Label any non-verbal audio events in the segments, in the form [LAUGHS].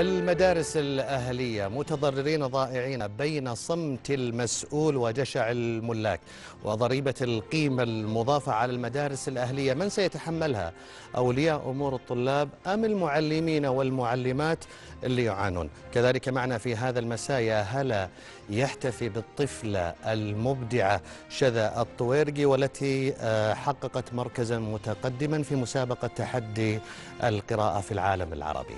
المدارس الأهلية متضررين ضائعين بين صمت المسؤول وجشع الملاك وضريبة القيمة المضافة على المدارس الأهلية من سيتحملها أولياء أمور الطلاب أم المعلمين والمعلمات اللي يعانون كذلك معنا في هذا المساء يا هلا يحتفي بالطفلة المبدعة شذا الطويرقي والتي آه، حققت مركزا متقدما في مسابقة تحدي القراءة في العالم العربي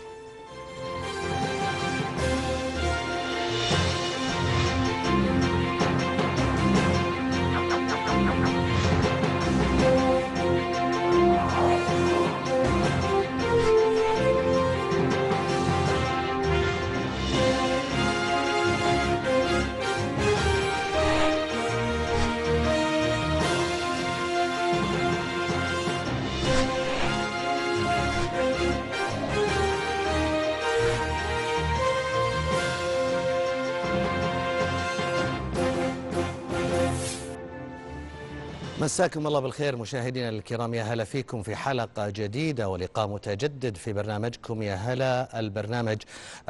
مساكم الله بالخير مشاهدينا الكرام يا هلا فيكم في حلقة جديدة ولقاء متجدد في برنامجكم يا هلا البرنامج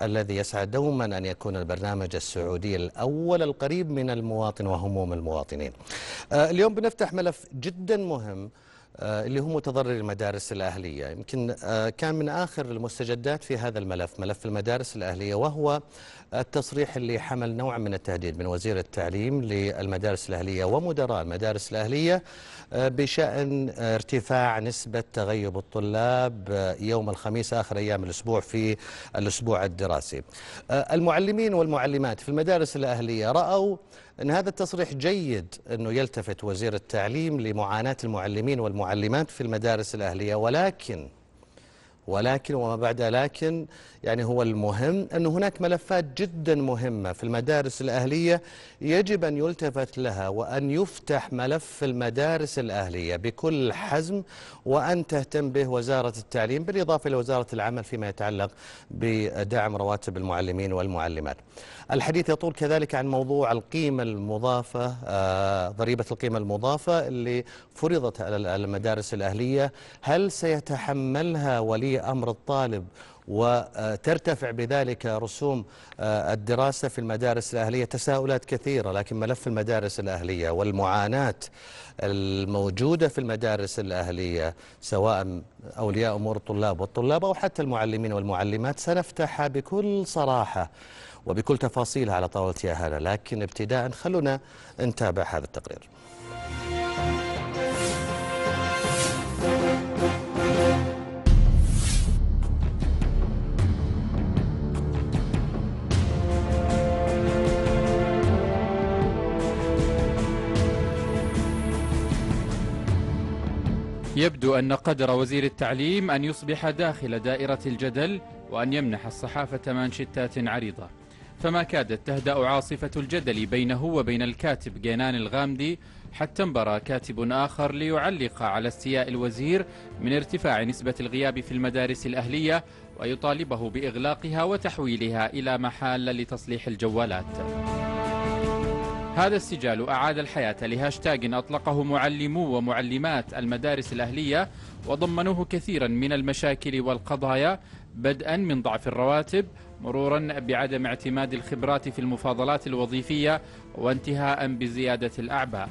الذي يسعى دوما أن يكون البرنامج السعودي الأول القريب من المواطن وهموم المواطنين آه، اليوم بنفتح ملف جدا مهم آه، اللي هو متضرر المدارس الأهلية يمكن آه، كان من آخر المستجدات في هذا الملف ملف المدارس الأهلية وهو التصريح اللي حمل نوع من التهديد من وزير التعليم للمدارس الأهلية ومدراء المدارس الأهلية آه، بشأن ارتفاع نسبة تغيب الطلاب يوم الخميس آخر أيام الأسبوع في الأسبوع الدراسي المعلمين والمعلمات في المدارس الأهلية رأوا أن هذا التصريح جيد أنه يلتفت وزير التعليم لمعاناة المعلمين والمعلمات في المدارس الأهلية ولكن ولكن وما بعد لكن يعني هو المهم أن هناك ملفات جدا مهمة في المدارس الأهلية يجب أن يلتفت لها وأن يفتح ملف المدارس الأهلية بكل حزم وأن تهتم به وزارة التعليم بالإضافة إلى وزارة العمل فيما يتعلق بدعم رواتب المعلمين والمعلمات الحديث يطول كذلك عن موضوع القيمة المضافة آه، ضريبة القيمة المضافة اللي فرضت على المدارس الأهلية هل سيتحملها ولي أمر الطالب وترتفع بذلك رسوم آه، الدراسة في المدارس الأهلية تساؤلات كثيرة لكن ملف المدارس الأهلية والمعاناة الموجودة في المدارس الأهلية سواء أولياء أمور الطلاب والطلاب أو حتى المعلمين والمعلمات سنفتحها بكل صراحة وبكل تفاصيلها على طاولة يا هلا لكن ابتداء خلونا نتابع هذا التقرير يبدو أن قدر وزير التعليم أن يصبح داخل دائرة الجدل وأن يمنح الصحافة مانشتات عريضة فما كادت تهدأ عاصفة الجدل بينه وبين الكاتب جنان الغامدي حتى انبرى كاتب آخر ليعلق على استياء الوزير من ارتفاع نسبة الغياب في المدارس الأهلية ويطالبه بإغلاقها وتحويلها إلى محال لتصليح الجوالات هذا السجال أعاد الحياة لهاشتاج أطلقه معلمو ومعلمات المدارس الأهلية وضمنوه كثيرا من المشاكل والقضايا بدءا من ضعف الرواتب مرورا بعدم اعتماد الخبرات في المفاضلات الوظيفية وانتهاء بزيادة الأعباء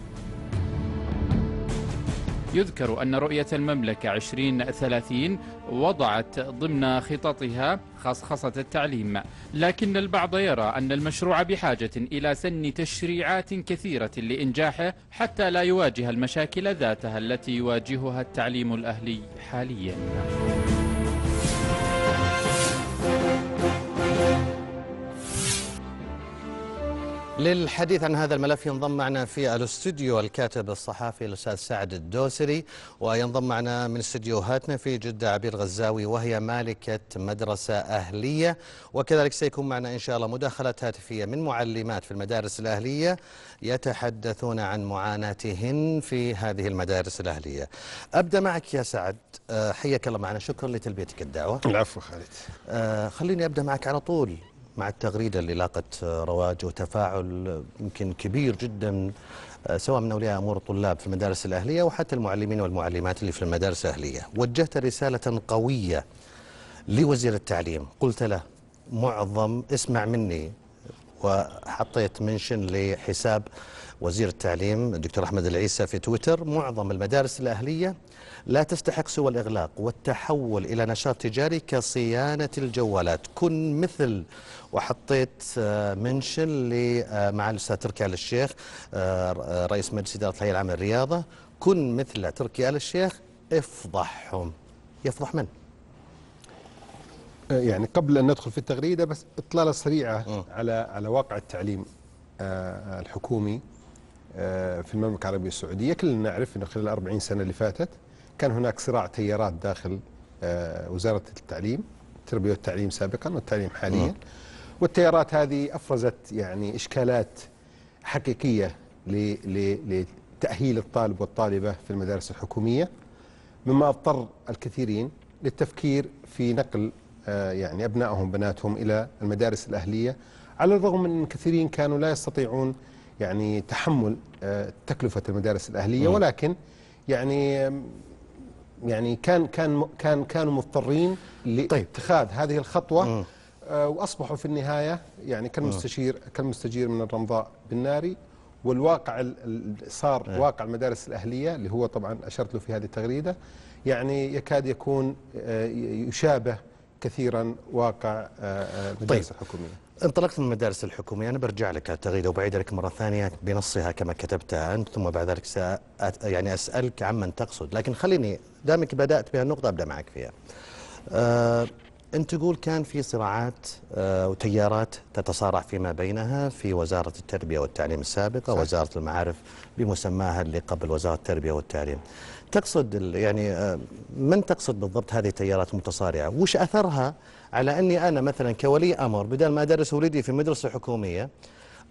يذكر أن رؤية المملكة 2030 وضعت ضمن خططها خصخصة التعليم لكن البعض يرى أن المشروع بحاجة إلى سن تشريعات كثيرة لإنجاحه حتى لا يواجه المشاكل ذاتها التي يواجهها التعليم الأهلي حالياً للحديث عن هذا الملف ينضم معنا في الاستوديو الكاتب الصحفي الاستاذ سعد الدوسري وينضم معنا من استديوهاتنا في جده عبير غزاوي وهي مالكه مدرسه اهليه وكذلك سيكون معنا ان شاء الله مداخلات هاتفيه من معلمات في المدارس الاهليه يتحدثون عن معاناتهن في هذه المدارس الاهليه. ابدا معك يا سعد آه، حياك الله معنا شكرا لتلبيتك الدعوه. العفو خالد. آه، خليني ابدا معك على طول مع التغريدة اللي لاقت رواج وتفاعل يمكن كبير جدا آه، سواء من أولياء أمور الطلاب في المدارس الأهلية وحتى المعلمين والمعلمات اللي في المدارس الأهلية وجهت رسالة قوية لوزير التعليم قلت له معظم اسمع مني وحطيت منشن لحساب وزير التعليم الدكتور أحمد العيسى في تويتر معظم المدارس الأهلية لا تستحق سوى الإغلاق والتحول إلى نشاط تجاري كصيانة الجوالات كن مثل وحطيت آه، منشن لمعالي آه، الأستاذ تركي آل الشيخ آه، رئيس مجلس إدارة الهيئة العامة للرياضة كن مثل تركي آل الشيخ افضحهم يفضح من؟ يعني قبل أن ندخل في التغريدة بس إطلالة سريعة على على واقع التعليم الحكومي في المملكة العربية السعودية كلنا نعرف أنه خلال 40 سنة اللي فاتت كان هناك صراع تيارات داخل آه، وزارة التعليم التربية والتعليم سابقا والتعليم حاليا والتيارات هذه أفرزت يعني إشكالات حقيقية لتأهيل الطالب والطالبة في المدارس الحكومية مما اضطر الكثيرين للتفكير في نقل آه، يعني أبنائهم بناتهم إلى المدارس الأهلية على الرغم من كثيرين كانوا لا يستطيعون يعني تحمل آه، تكلفة المدارس الأهلية ولكن يعني يعني كان كان كان كانوا مضطرين طيب. لاتخاذ طيب. هذه الخطوه م. آه، واصبحوا في النهايه يعني كالمستشير كالمستجير من الرمضاء بالناري والواقع صار إيه. واقع المدارس الاهليه اللي هو طبعا اشرت له في هذه التغريده يعني يكاد يكون آه، يشابه كثيرا واقع آه، المدارس طيب. الحكوميه انطلقت من المدارس الحكومية أنا برجع لك تغيدة وبعيد لك مرة ثانية بنصها كما كتبتها أنت ثم بعد ذلك سأت يعني أسألك عمن تقصد لكن خليني دامك بدأت بها النقطة أبدأ معك فيها آه أنت تقول كان في صراعات آه وتيارات تتصارع فيما بينها في وزارة التربية والتعليم السابقة صحيح. وزارة المعارف بمسماها اللي قبل وزارة التربية والتعليم تقصد يعني آه من تقصد بالضبط هذه التيارات المتصارعة وش أثرها على أني أنا مثلا كولي أمر بدل ما أدرس ولدي في مدرسة حكومية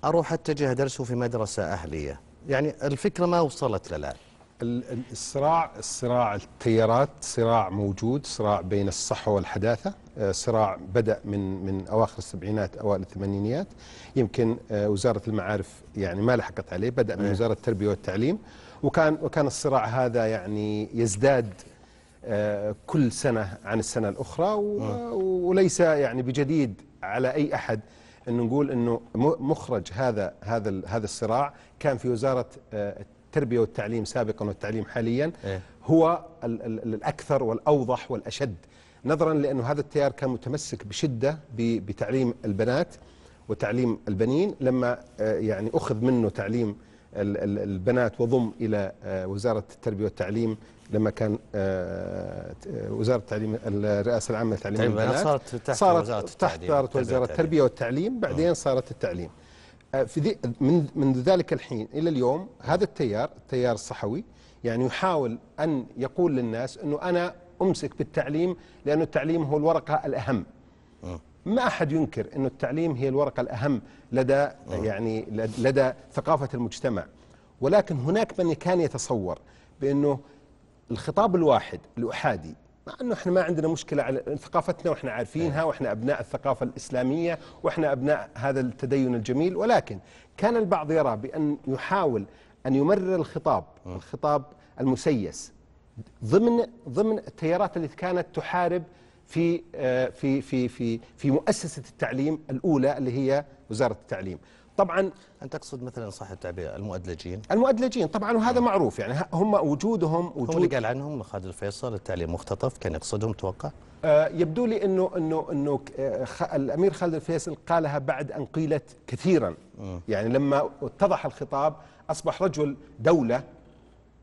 أروح أتجه أدرسه في مدرسة أهلية يعني الفكرة ما وصلت للآن الصراع الصراع التيارات صراع موجود صراع بين الصحة والحداثة آه، صراع بدأ من من أواخر السبعينات أوائل الثمانينيات يمكن آه، وزارة المعارف يعني ما لحقت عليه بدأ من نعم. وزارة التربية والتعليم وكان وكان الصراع هذا يعني يزداد آه، كل سنة عن السنة الأخرى آه. وليس يعني بجديد على أي أحد أن نقول أنه مخرج هذا هذا هذا الصراع كان في وزارة آه، التربية والتعليم سابقا والتعليم حاليا إيه. هو الأكثر والأوضح والأشد نظرا لأنه هذا التيار كان متمسك بشدة بتعليم البنات وتعليم البنين لما يعني أخذ منه تعليم البنات وضم إلى وزارة التربية والتعليم لما كان آه، آه، وزاره التعليم الرئاسه العامه للتعليم طيب، البنات صارت تحت صارت وزاره التعليم تحت وزاره التربيه والتعليم بعدين آه. صارت التعليم في ذي من من ذلك الحين الى اليوم هذا التيار التيار الصحوي يعني يحاول ان يقول للناس انه انا امسك بالتعليم لانه التعليم هو الورقه الاهم ما احد ينكر انه التعليم هي الورقه الاهم لدى يعني لدى ثقافه المجتمع ولكن هناك من كان يتصور بانه الخطاب الواحد الأحادي مع انه احنا ما عندنا مشكله على ثقافتنا واحنا عارفينها نعم. واحنا ابناء الثقافه الاسلاميه واحنا ابناء هذا التدين الجميل ولكن كان البعض يرى بان يحاول ان يمرر الخطاب نعم. الخطاب المسيس ضمن ضمن التيارات التي كانت تحارب في آه، في في في في مؤسسه التعليم الاولى اللي هي وزاره التعليم طبعا أن تقصد مثلا صح التعبير المؤدلجين المؤدلجين طبعا وهذا نعم. معروف يعني هم وجودهم وجود هو اللي قال عنهم خالد الفيصل التعليم مختطف كان يقصدهم توقع آه يبدو لي انه انه انه آه، الامير خالد الفيصل قالها بعد ان قيلت كثيرا م. يعني لما اتضح الخطاب اصبح رجل دوله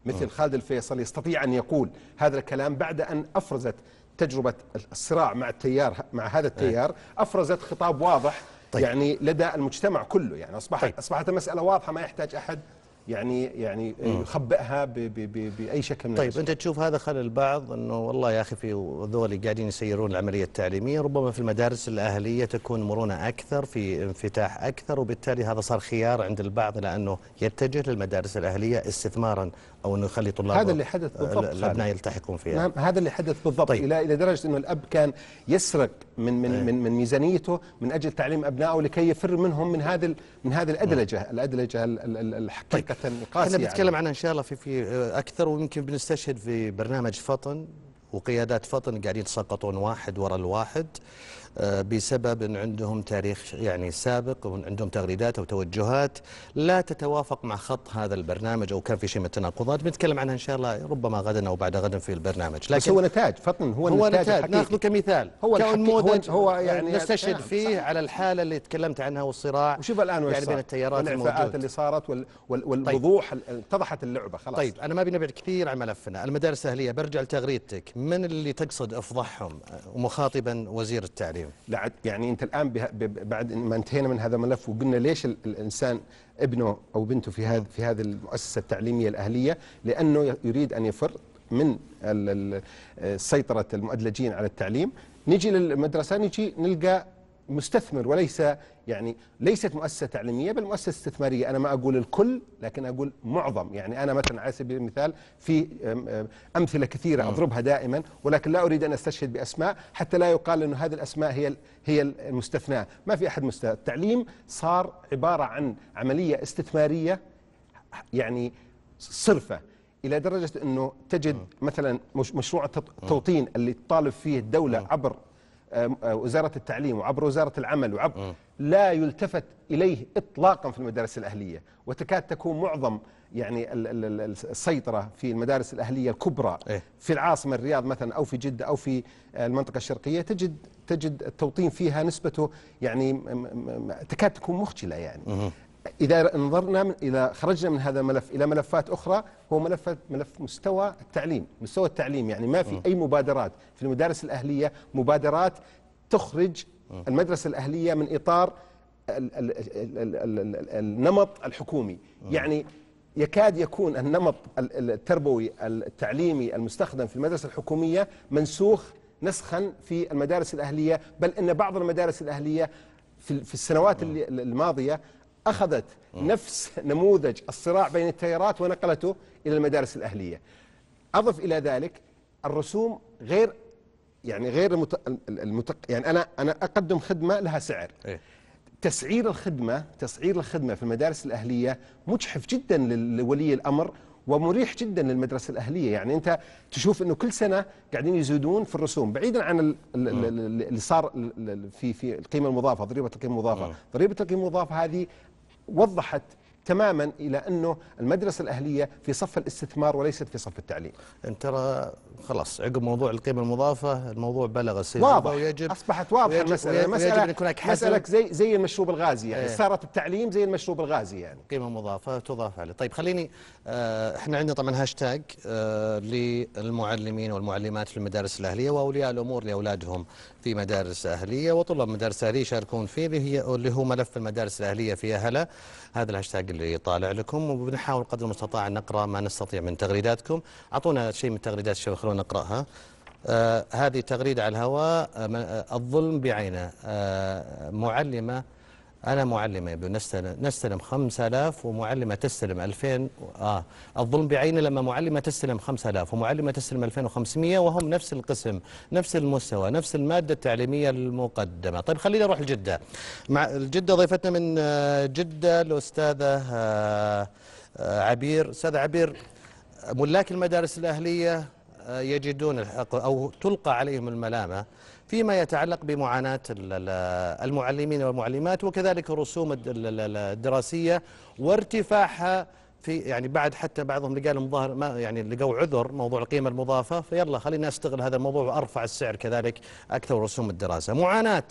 مثل م. خالد الفيصل يستطيع ان يقول هذا الكلام بعد ان افرزت تجربه الصراع مع التيار مع هذا إيه. التيار افرزت خطاب واضح طيب. يعني لدى المجتمع كله يعني اصبحت طيب. اصبحت المساله واضحه ما يحتاج احد يعني يعني يخبئها ب ب ب باي شكل من طيب انت تشوف هذا خلل البعض انه والله يا اخي في ذول قاعدين يسيرون العمليه التعليميه ربما في المدارس الاهليه تكون مرونه اكثر في انفتاح اكثر وبالتالي هذا صار خيار عند البعض لانه يتجه للمدارس الاهليه استثمارا او انه يخلي طلاب هذا اللي حدث بالضبط الابناء يلتحقون فيها نعم هذا اللي حدث بالضبط طيب. الى الى درجه انه الاب كان يسرق من من إيه. من, من ميزانيته من اجل تعليم ابنائه لكي يفر منهم من هذه من هذه الادلجه الادلجه الحقيقه طيب. القاسيه احنا يعني. بنتكلم عنها ان شاء الله في في اكثر ويمكن بنستشهد في برنامج فطن وقيادات فطن قاعدين يتساقطون واحد ورا الواحد آه، بسبب أن عندهم تاريخ يعني سابق وعندهم تغريدات أو توجهات لا تتوافق مع خط هذا البرنامج أو كان في شيء من التناقضات بنتكلم عنها إن شاء الله ربما غدا أو بعد غدا في البرنامج لكن بس هو نتاج فطن هو, هو نتاج, ناخذه كمثال هو كنموذج هو, هو يعني آه، نستشهد نعم، فيه صحيح. على الحالة اللي تكلمت عنها والصراع وشوف الآن يعني بين التيارات الموجودة اللي صارت طيب. والوضوح طيب. اتضحت اللعبة خلاص طيب أنا ما بنبعد كثير عن ملفنا المدارس الأهلية برجع لتغريدتك من اللي تقصد أفضحهم آه، مخاطبا وزير التعليم ايوه يعني انت الان بعد ما انتهينا من هذا الملف وقلنا ليش الانسان ابنه او بنته في هذا في هذه المؤسسه التعليميه الاهليه لانه يريد ان يفر من سيطره المؤدلجين على التعليم نجي للمدرسه نجي نلقى مستثمر وليس يعني ليست مؤسسة تعليمية بل مؤسسة استثمارية أنا ما أقول الكل لكن أقول معظم يعني أنا مثلا على سبيل المثال في أمثلة كثيرة أضربها دائما ولكن لا أريد أن أستشهد بأسماء حتى لا يقال انه هذه الأسماء هي هي المستثناة ما في أحد مستثنى التعليم صار عبارة عن عملية استثمارية يعني صرفة الى درجه انه تجد مثلا مشروع التوطين اللي تطالب فيه الدوله عبر آه، آه، وزارة التعليم وعبر وزارة العمل وعبر م. آه. لا يلتفت إليه إطلاقا في المدارس الأهلية وتكاد تكون معظم يعني السيطرة في المدارس الأهلية الكبرى إيه؟ في العاصمة الرياض مثلا أو في جدة أو في المنطقة الشرقية تجد تجد التوطين فيها نسبته يعني تكاد تكون مخجلة يعني إذا نظرنا من إذا خرجنا من هذا الملف إلى ملفات أخرى هو ملف ملف مستوى التعليم، مستوى التعليم يعني ما في أي مبادرات في المدارس الأهلية مبادرات تخرج المدرسة الأهلية من إطار النمط الحكومي، يعني يكاد يكون النمط التربوي التعليمي المستخدم في المدرسة الحكومية منسوخ نسخا في المدارس الأهلية، بل أن بعض المدارس الأهلية في السنوات الماضية أخذت نفس نموذج الصراع بين التيارات ونقلته إلى المدارس الأهلية أضف إلى ذلك الرسوم غير يعني غير المتق يعني أنا أنا أقدم خدمة لها سعر إيه. تسعير الخدمة تسعير الخدمة في المدارس الأهلية مجحف جدا لولي الأمر ومريح جدا للمدرسة الأهلية يعني أنت تشوف أنه كل سنة قاعدين يزيدون في الرسوم بعيدا عن اللي صار في في القيمة المضافة ضريبة القيمة المضافة ضريبة القيمة المضافة هذه وضحت تماما إلى أنه المدرسة الأهلية في صف الاستثمار وليست في صف التعليم انت ترى خلاص عقب موضوع القيمة المضافة الموضوع بلغ السيد واضح ويجب أصبحت واضحة المسألة مسألة, مسألة, مسألة زي, زي المشروب الغازي يعني ايه صارت التعليم زي المشروب الغازي يعني قيمة مضافة تضاف عليه طيب خليني اه احنا عندنا طبعا هاشتاج اه للمعلمين والمعلمات في المدارس الأهلية وأولياء الأمور لأولادهم في مدارس أهلية وطلاب مدارس أهلية يشاركون فيه اللي, هي اللي هو ملف المدارس الأهلية في أهلا هذا الهاشتاج اللي طالع لكم وبنحاول قدر المستطاع أن نقرأ ما نستطيع من تغريداتكم أعطونا شيء من تغريدات الشباب خلونا نقرأها آه هذه تغريدة على الهواء آه, آه، الظلم بعينه آه معلمة أنا معلمة بنستلم نستلم, نستلم 5000 ومعلمة تستلم 2000 آه الظلم بعينه لما معلمة تستلم 5000 ومعلمة تستلم 2500 وهم نفس القسم نفس المستوى نفس المادة التعليمية المقدمة طيب خلينا نروح لجدة مع الجدة ضيفتنا من آه، جدة الأستاذة آه، آه، عبير أستاذة عبير ملاك المدارس الأهلية يجدون الحق أو تلقى عليهم الملامة فيما يتعلق بمعاناة المعلمين والمعلمات وكذلك الرسوم الدراسية وارتفاعها في يعني بعد حتى بعضهم لقى لهم ظاهر ما يعني لقوا عذر موضوع القيمه المضافه فيلا خلينا استغل هذا الموضوع وارفع السعر كذلك اكثر رسوم الدراسه معاناه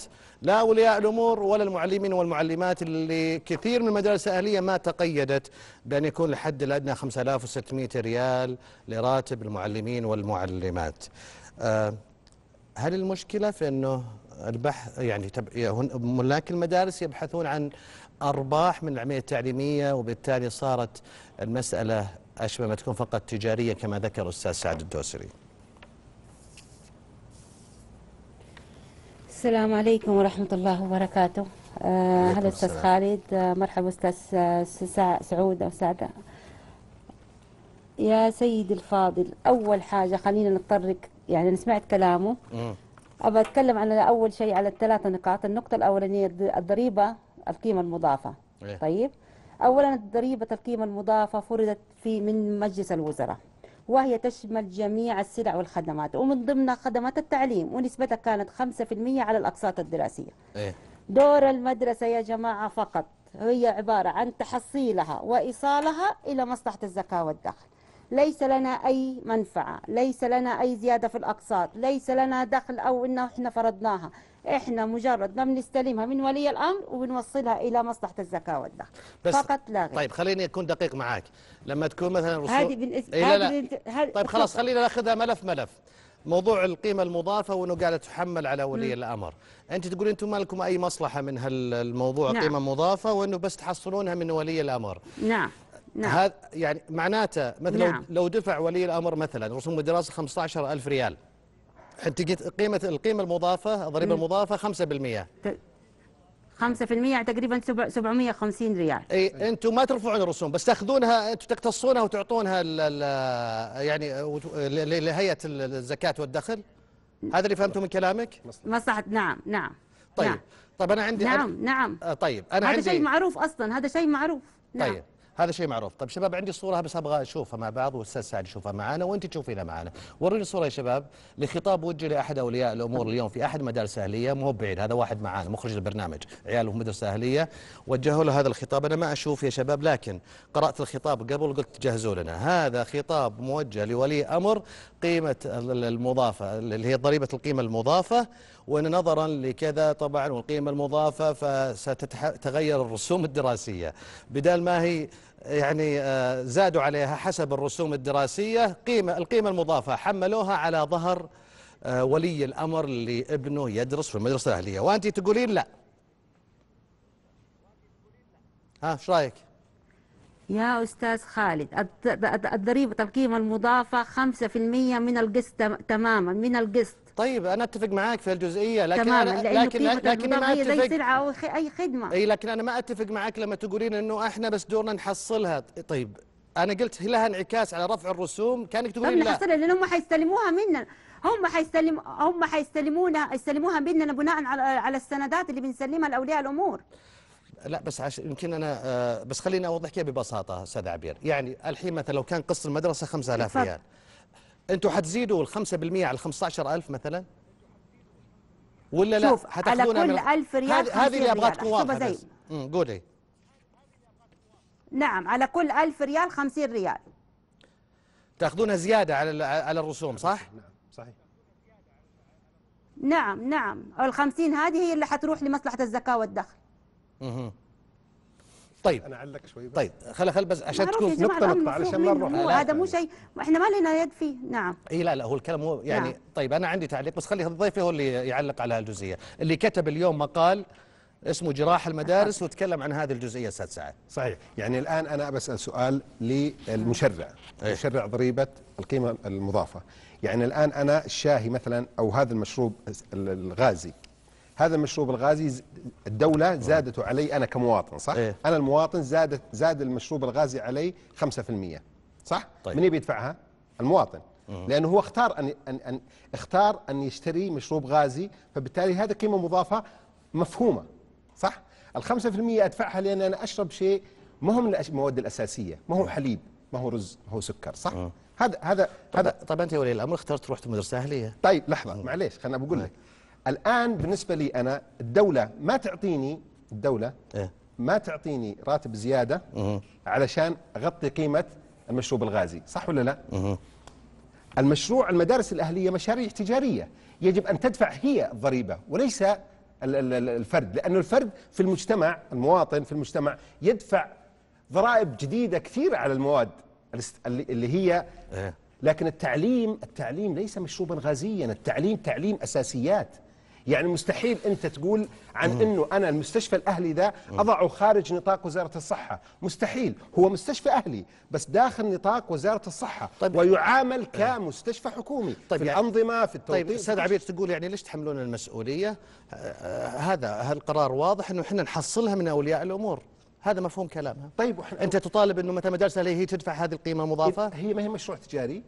لا اولياء الامور ولا المعلمين والمعلمات اللي كثير من المدارس الاهليه ما تقيدت بان يكون الحد الادنى 5600 ريال لراتب المعلمين والمعلمات آه، هل المشكله في انه البحث يعني ملاك المدارس يبحثون عن ارباح من العمليه التعليميه وبالتالي صارت المساله اشبه ما تكون فقط تجاريه كما ذكر الاستاذ سعد الدوسري. السلام عليكم ورحمه الله وبركاته. آه هلا استاذ خالد آه مرحبا استاذ سعود او سعد يا سيدي الفاضل اول حاجه خلينا نتطرق يعني أنا سمعت كلامه أبى أتكلم عن أول شيء على الثلاث نقاط النقطة الأولانية الضريبة القيمة المضافة إيه؟ طيب أولا ضريبة القيمة المضافة فرضت في من مجلس الوزراء وهي تشمل جميع السلع والخدمات ومن ضمنها خدمات التعليم ونسبتها كانت 5% على الأقساط الدراسية إيه؟ دور المدرسة يا جماعة فقط هي عبارة عن تحصيلها وإيصالها إلى مصلحة الزكاة والدخل ليس لنا أي منفعة ليس لنا أي زيادة في الأقساط ليس لنا دخل أو إنه إحنا فرضناها إحنا مجرد ما بنستلمها من ولي الأمر وبنوصلها إلى مصلحة الزكاة والدخل بس فقط لا غير طيب خليني أكون دقيق معاك لما تكون مثلا رسوم هذه بالنسبة إيه لا لا. طيب خلاص خلينا ناخذها ملف ملف موضوع القيمة المضافة وأنه قاعدة تحمل على ولي م. الأمر أنت تقول أنتم ما لكم أي مصلحة من هالموضوع نعم. قيمة مضافة وأنه بس تحصلونها من ولي الأمر نعم نعم. هذا يعني معناته مثلا نعم. لو دفع ولي الامر مثلا رسوم الدراسه 15000 ريال انت قيمه القيمه المضافه الضريبه المضافه 5% 5% تقريبا 750 ريال اي انتم ما ترفعون الرسوم بس تاخذونها انتم تقتصونها وتعطونها ال ال يعني لهيئه الزكاه والدخل هذا اللي فهمته من كلامك مصلحه نعم نعم طيب نعم. طيب انا عندي نعم نعم آه، طيب انا هذا عندي هذا شيء معروف اصلا هذا شيء معروف نعم. طيب هذا شيء معروف طيب شباب عندي صوره بس ابغى اشوفها مع بعض والاستاذ سعد يشوفها معنا وانت تشوفينها معنا وروني صوره يا شباب لخطاب وجه لاحد اولياء الامور اليوم في احد مدارس اهليه مو بعيد هذا واحد معانا مخرج البرنامج عياله في مدرسه اهليه وجهوا له هذا الخطاب انا ما اشوف يا شباب لكن قرات الخطاب قبل قلت جهزوا لنا هذا خطاب موجه لولي امر قيمه المضافه اللي هي ضريبه القيمه المضافه وأن نظرا لكذا طبعا والقيمة المضافة فستتغير الرسوم الدراسية بدل ما هي يعني آه، زادوا عليها حسب الرسوم الدراسية قيمة القيمة المضافة حملوها على ظهر آه، ولي الأمر اللي ابنه يدرس في المدرسة الأهلية وأنت تقولين لا ها ايش رايك يا أستاذ خالد الضريبة القيمة المضافة 5% من القسط تماما من القسط طيب انا اتفق معاك في الجزئيه لكن تماما أنا لكن لكن, لكن ما أتفق سلعه او اي خدمه اي لكن انا ما اتفق معاك لما تقولين انه احنا بس دورنا نحصلها طيب انا قلت لها انعكاس على رفع الرسوم كانك تقولين لا نحصلها لان هم حيستلموها منا هم حيستلم هم حيستلمونها يستلموها مننا بناء على على السندات اللي بنسلمها لاولياء الامور لا بس عش... يمكن انا آه، بس خليني اوضح كيف ببساطه استاذ عبير يعني الحين مثلا لو كان قسط المدرسه 5000 ريال انتوا حتزيدوا ال 5% على 15000 مثلا ولا لا شوف على كل 1000 ريال هذه اللي ابغى تكون واضحه امم قولي نعم على كل 1000 ريال 50 ريال تاخذونها زياده على على الرسوم صح نعم صحيح نعم نعم ال 50 هذه هي اللي حتروح لمصلحه الزكاه والدخل اها طيب انا اعلق شوي بس. طيب خل خل بس عشان تكون نقطه نقطه علشان ما نروح هذا مو شيء احنا ما لنا يد فيه نعم اي لا لا هو الكلام هو نعم. يعني نعم. طيب انا عندي تعليق بس خلي الضيف هو اللي يعلق على الجزئيه اللي كتب اليوم مقال اسمه جراح المدارس وتكلم عن هذه الجزئيه استاذ سعد صحيح يعني الان انا بسال سؤال للمشرع أيه؟ مشرع ضريبه القيمه المضافه يعني الان انا الشاهي مثلا او هذا المشروب الغازي هذا المشروب الغازي الدولة زادته علي أنا كمواطن صح؟ إيه؟ أنا المواطن زادت زاد المشروب الغازي علي 5% صح؟ طيب. من يدفعها؟ المواطن مم. لأنه هو اختار أن, أن, أن اختار أن يشتري مشروب غازي فبالتالي هذا قيمة مضافة مفهومة صح؟ ال 5% أدفعها لأن أنا أشرب شيء ما هو من المواد الأساسية ما هو حليب ما هو رز ما هو سكر صح؟ مم. هذا هذا طب هذا طيب أنت يا ولي الأمر اخترت تروح مدرسة أهلية طيب لحظة معليش خليني بقول طيب. لك الآن بالنسبة لي أنا الدولة ما تعطيني الدولة إيه؟ ما تعطيني راتب زيادة مه. علشان أغطي قيمة المشروب الغازي صح ولا لا؟ مه. المشروع المدارس الأهلية مشاريع تجارية يجب أن تدفع هي الضريبة وليس الفرد لأن الفرد في المجتمع المواطن في المجتمع يدفع ضرائب جديدة كثيرة على المواد اللي هي إيه. لكن التعليم التعليم ليس مشروبا غازيا التعليم تعليم أساسيات يعني مستحيل أنت تقول عن أنه أنا المستشفى الأهلي ده أضعه خارج نطاق وزارة الصحة مستحيل هو مستشفى أهلي بس داخل نطاق وزارة الصحة طيب ويعامل آه. كمستشفى حكومي طيب في يعني الأنظمة في التوطين طيب أستاذ عبير تقول يعني ليش تحملون المسؤولية آه، آه، هذا هالقرار واضح أنه إحنا نحصلها من أولياء الأمور هذا مفهوم كلامها طيب انت تطالب انه متى مجالس هي تدفع هذه القيمه المضافه هي ما هي مشروع تجاري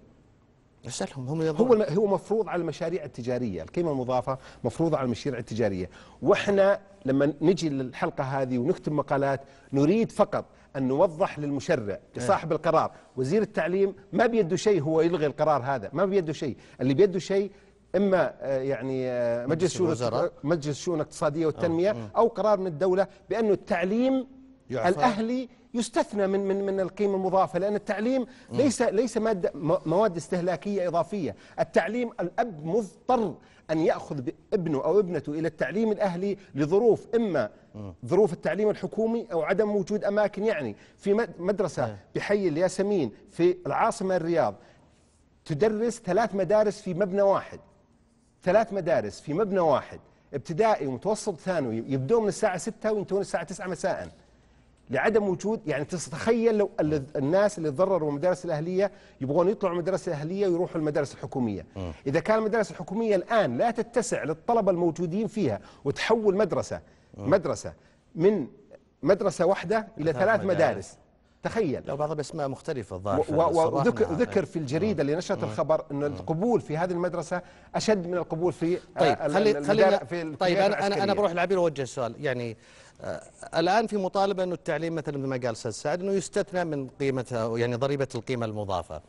اسالهم هم هو هو مفروض على المشاريع التجاريه، القيمه المضافه مفروضه على المشاريع التجاريه، واحنا لما نجي للحلقه هذه ونكتب مقالات نريد فقط ان نوضح للمشرع إيه. لصاحب القرار، وزير التعليم ما بيده شيء هو يلغي القرار هذا، ما بيده شيء، اللي بيده شيء اما آه، يعني آه، مجلس شؤون مجلس الشؤون الاقتصاديه آه، والتنميه او قرار من الدوله بانه التعليم الأهلي يستثنى من من من القيمة المضافة لأن التعليم ليس ليس مادة مواد استهلاكية إضافية، التعليم الأب مضطر أن يأخذ ابنه أو ابنته إلى التعليم الأهلي لظروف إما ظروف التعليم الحكومي أو عدم وجود أماكن يعني في مدرسة بحي إيه. الياسمين في العاصمة الرياض تدرس ثلاث مدارس في مبنى واحد ثلاث مدارس في مبنى واحد ابتدائي ومتوسط ثانوي يبدون من الساعة 6 وينتهون الساعة 9 مساءً لعدم وجود يعني تتخيل لو الناس اللي تضرروا من المدارس الاهليه يبغون يطلعوا من المدارس الاهليه ويروحوا المدارس الحكوميه م. اذا كان المدارس الحكوميه الان لا تتسع للطلبه الموجودين فيها وتحول مدرسه م. مدرسه من مدرسه واحده الى ثلاث مدارس, مدارس. تخيل لو بعض الاسماء مختلفه الظاهر وذكر يعني. ذكر في الجريده اللي نشرت الخبر ان القبول في هذه المدرسه اشد من القبول في آه، طيب خلي خلينا في طيب انا انا بروح لعبير اوجه السؤال يعني آه، الآن في مطالبة انه التعليم مثلا مثل ما قال أستاذ سعد أنه يستثنى من قيمته يعني ضريبة القيمة المضافة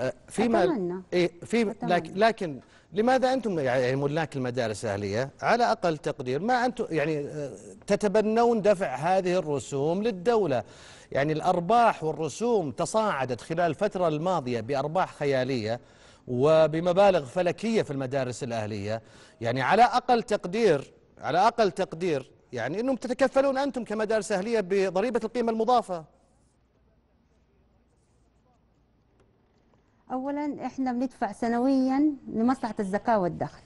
آه، فيما إيه في لكن, لكن لماذا انتم يعني ملاك المدارس الاهليه على اقل تقدير ما انتم يعني آه، تتبنون دفع هذه الرسوم للدوله يعني الارباح والرسوم تصاعدت خلال الفتره الماضيه بارباح خياليه وبمبالغ فلكيه في المدارس الاهليه يعني على اقل تقدير على اقل تقدير يعني أنهم تتكفلون أنتم كمدارس أهلية بضريبة القيمة المضافة أولا إحنا بندفع سنويا لمصلحة الزكاة والدخل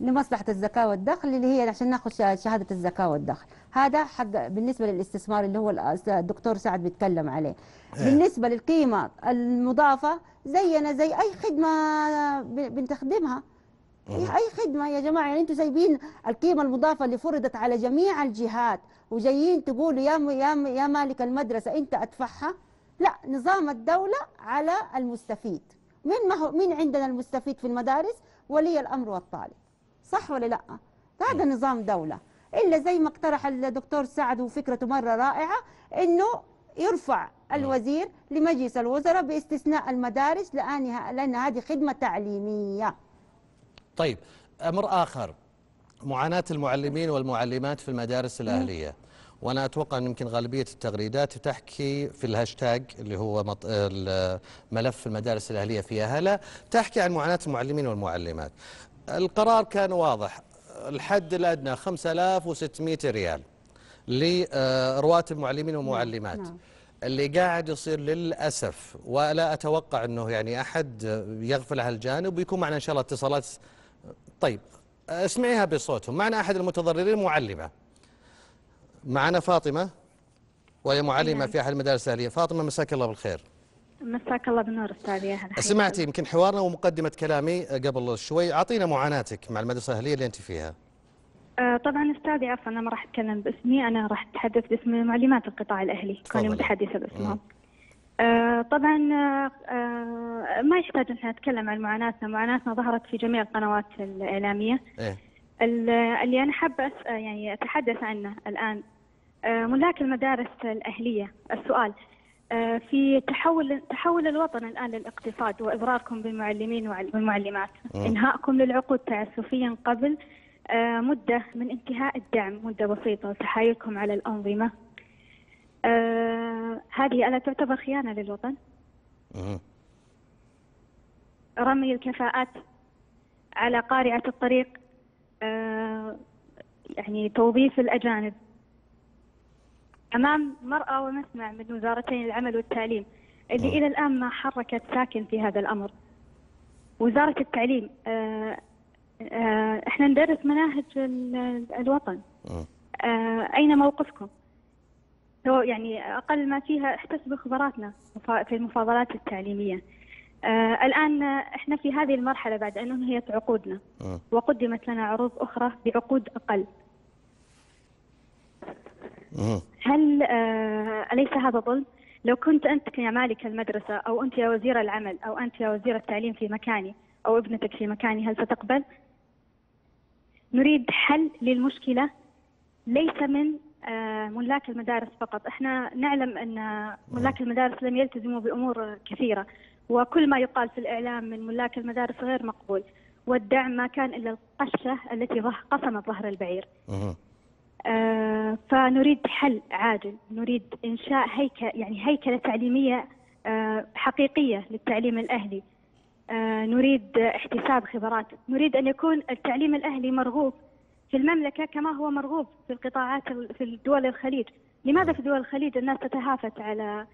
لمصلحة الزكاة والدخل اللي هي عشان ناخذ شهادة الزكاة والدخل هذا حق بالنسبة للاستثمار اللي هو الدكتور سعد بيتكلم عليه إيه. بالنسبة للقيمة المضافة زينا زي أي خدمة بنتخدمها في اي خدمه يا جماعه يعني انتم سايبين القيمه المضافه اللي فرضت على جميع الجهات وجايين تقولوا يا يا يا مالك المدرسه انت ادفعها لا نظام الدوله على المستفيد مين ما هو مين عندنا المستفيد في المدارس ولي الامر والطالب صح ولا لا هذا نظام دوله الا زي ما اقترح الدكتور سعد وفكرته مره رائعه انه يرفع الوزير لمجلس الوزراء باستثناء المدارس لان هذه خدمه تعليميه طيب أمر آخر معاناة المعلمين والمعلمات في المدارس الأهلية وانا اتوقع ان يمكن غالبيه التغريدات تحكي في الهاشتاج اللي هو مط... ملف المدارس الاهليه في هلا تحكي عن معاناه المعلمين والمعلمات. القرار كان واضح الحد الادنى 5600 ريال لرواتب آه، معلمين ومعلمات. نعم. اللي قاعد يصير للاسف ولا اتوقع انه يعني احد يغفل هالجانب ويكون معنا ان شاء الله اتصالات طيب اسمعيها بصوتهم معنا أحد المتضررين معلمة معنا فاطمة وهي معلمة نعم. في أحد المدارس الأهلية فاطمة مساك الله بالخير مساك الله بالنور استاذ يا سمعتي يمكن حوارنا ومقدمه كلامي آه، قبل شوي اعطينا معاناتك مع المدرسه الاهليه اللي انت فيها آه، طبعا استاذي عفوا انا ما راح اتكلم باسمي انا راح اتحدث باسم معلمات القطاع الاهلي كوني متحدثه باسمهم آه، طبعا آه، آه، ما يحتاج احنا نتكلم عن معاناتنا، معاناتنا ظهرت في جميع القنوات الاعلاميه. إيه؟ اللي انا حابه يعني اتحدث عنه الان ملاك المدارس الاهليه، السؤال في تحول تحول الوطن الان للاقتصاد واضراركم بالمعلمين والمعلمات، انهاءكم للعقود تعسفيا قبل مده من انتهاء الدعم مده بسيطه وتحايلكم على الانظمه آه، هذه ألا تعتبر خيانة للوطن؟ أه. رمي الكفاءات على قارعة الطريق آه يعني توظيف الأجانب أمام مرأة ومسمع من وزارتين العمل والتعليم اللي أه. إلى الآن ما حركت ساكن في هذا الأمر وزارة التعليم آه آه احنا ندرس مناهج الوطن آه. آه اين موقفكم؟ لو يعني أقل ما فيها احتسبوا خبراتنا في المفاضلات التعليمية آه الآن إحنا في هذه المرحلة بعد أن أنهيت عقودنا آه. وقدمت لنا عروض أخرى بعقود أقل آه. هل آه أليس هذا ظلم؟ لو كنت أنت يا مالك المدرسة أو أنت يا وزير العمل أو أنت يا وزير التعليم في مكاني أو ابنتك في مكاني هل ستقبل؟ نريد حل للمشكلة ليس من آه، ملاك المدارس فقط احنا نعلم أن آه. ملاك المدارس لم يلتزموا بأمور كثيرة وكل ما يقال في الإعلام من ملاك المدارس غير مقبول والدعم ما كان إلا القشة التي قصمت ظهر البعير أه. فنريد حل عاجل نريد إنشاء هيكل يعني هيكلة تعليمية آه، حقيقية للتعليم الأهلي نريد احتساب خبرات نريد أن يكون التعليم الأهلي مرغوب في المملكة كما هو مرغوب في القطاعات في دول الخليج لماذا في دول الخليج الناس تتهافت على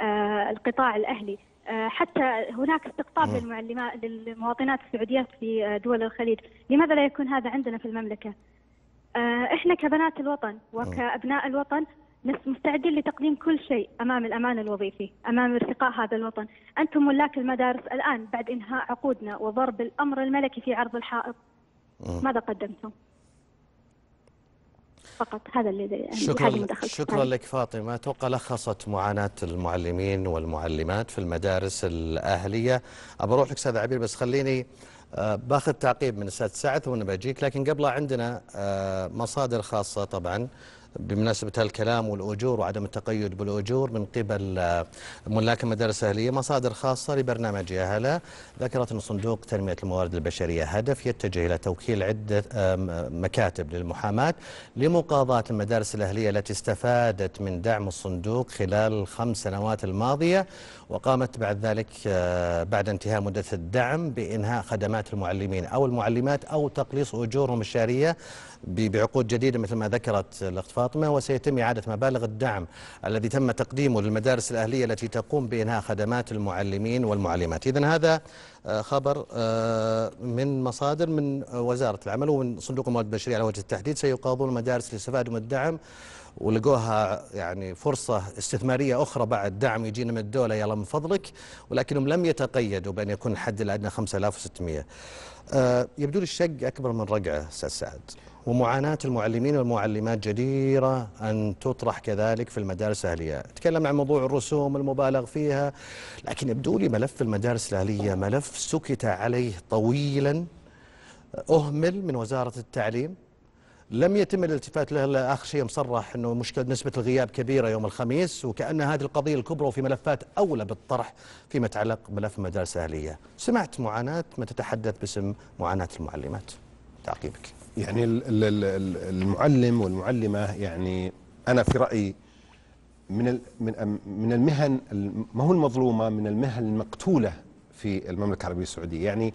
آه، القطاع الأهلي آه، حتى هناك استقطاب للمعلمات للمواطنات السعوديات في آه، دول الخليج لماذا لا يكون هذا عندنا في المملكة احنا كبنات الوطن وكابناء الوطن مستعدين لتقديم كل شيء امام الامان الوظيفي، امام ارتقاء هذا الوطن، انتم ملاك المدارس الان بعد انهاء عقودنا وضرب الامر الملكي في عرض الحائط ماذا قدمتم؟ فقط هذا اللي يعني شكرا شكرا نعم. لك فاطمه اتوقع لخصت معاناه المعلمين والمعلمات في المدارس الاهليه أروح لك استاذ عبير بس خليني آه، باخذ تعقيب من أستاذ سعد ونبجيك لكن قبلها عندنا آه، مصادر خاصه طبعا بمناسبة هالكلام والأجور وعدم التقيد بالأجور من قبل آه، ملاك المدارس الأهلية مصادر خاصة لبرنامج يا هلا ذكرت أن صندوق تنمية الموارد البشرية هدف يتجه إلى توكيل عدة مكاتب للمحاماة لمقاضاة المدارس الأهلية التي استفادت من دعم الصندوق خلال الخمس سنوات الماضية وقامت بعد ذلك آه، بعد انتهاء مدة الدعم بإنهاء خدمات المعلمين أو المعلمات أو تقليص أجورهم الشهرية بعقود جديدة مثل ما ذكرت الأخت فاطمة وسيتم إعادة مبالغ الدعم الذي تم تقديمه للمدارس الأهلية التي تقوم بإنهاء خدمات المعلمين والمعلمات إذا هذا آه، خبر آه، من مصادر من وزارة العمل ومن صندوق المواد البشرية على وجه التحديد سيقاضون المدارس اللي استفادوا من الدعم ولقوها يعني فرصة استثمارية أخرى بعد دعم يجينا من الدولة يلا من فضلك ولكنهم لم يتقيدوا بأن يكون الحد الأدنى 5600 آه، يبدو لي الشق أكبر من رقعة أستاذ سعد ومعاناة المعلمين والمعلمات جديرة أن تطرح كذلك في المدارس الأهلية تكلم عن موضوع الرسوم المبالغ فيها لكن يبدو لي ملف المدارس الأهلية ملف سكت عليه طويلا أهمل من وزارة التعليم لم يتم الالتفات له الا اخر شيء مصرح انه مشكله نسبه الغياب كبيره يوم الخميس وكان هذه القضيه الكبرى وفي ملفات اولى بالطرح فيما يتعلق بملف المدارس الاهليه. سمعت معاناه ما تتحدث باسم معاناه المعلمات. تعقيبك. يعني المعلم والمعلمة يعني أنا في رأيي من من من المهن ما هو المظلومة من المهن المقتولة في المملكة العربية السعودية يعني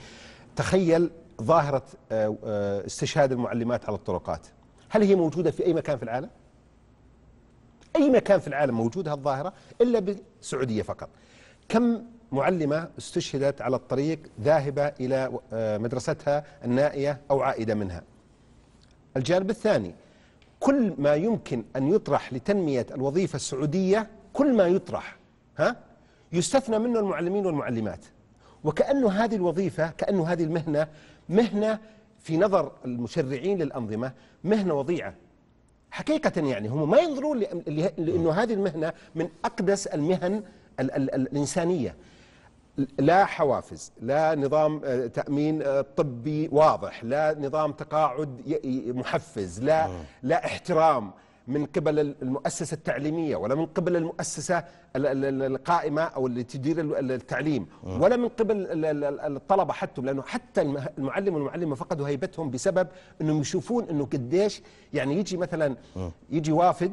تخيل ظاهرة آه، آه، استشهاد المعلمات على الطرقات هل هي موجودة في أي مكان في العالم؟ أي مكان في العالم موجودة هالظاهرة إلا بالسعودية فقط كم معلمة استشهدت على الطريق ذاهبة إلى آه، مدرستها النائية أو عائدة منها الجانب الثاني كل ما يمكن أن يطرح لتنمية الوظيفة السعودية كل ما يطرح ها يستثنى منه المعلمين والمعلمات وكأنه هذه الوظيفة كأنه هذه المهنة مهنة في نظر المشرعين للأنظمة مهنة وضيعة حقيقة يعني هم ما ينظرون لأنه هذه المهنة من أقدس المهن الإنسانية لا حوافز لا نظام آه، تأمين آه، طبي واضح لا نظام تقاعد محفز لا, آه. لا احترام من قبل المؤسسة التعليمية ولا من قبل المؤسسة القائمة أو اللي تدير التعليم ولا من قبل الطلبة حتى لأنه حتى المعلم والمعلمة فقدوا هيبتهم بسبب أنهم يشوفون أنه قديش يعني يجي مثلا يجي وافد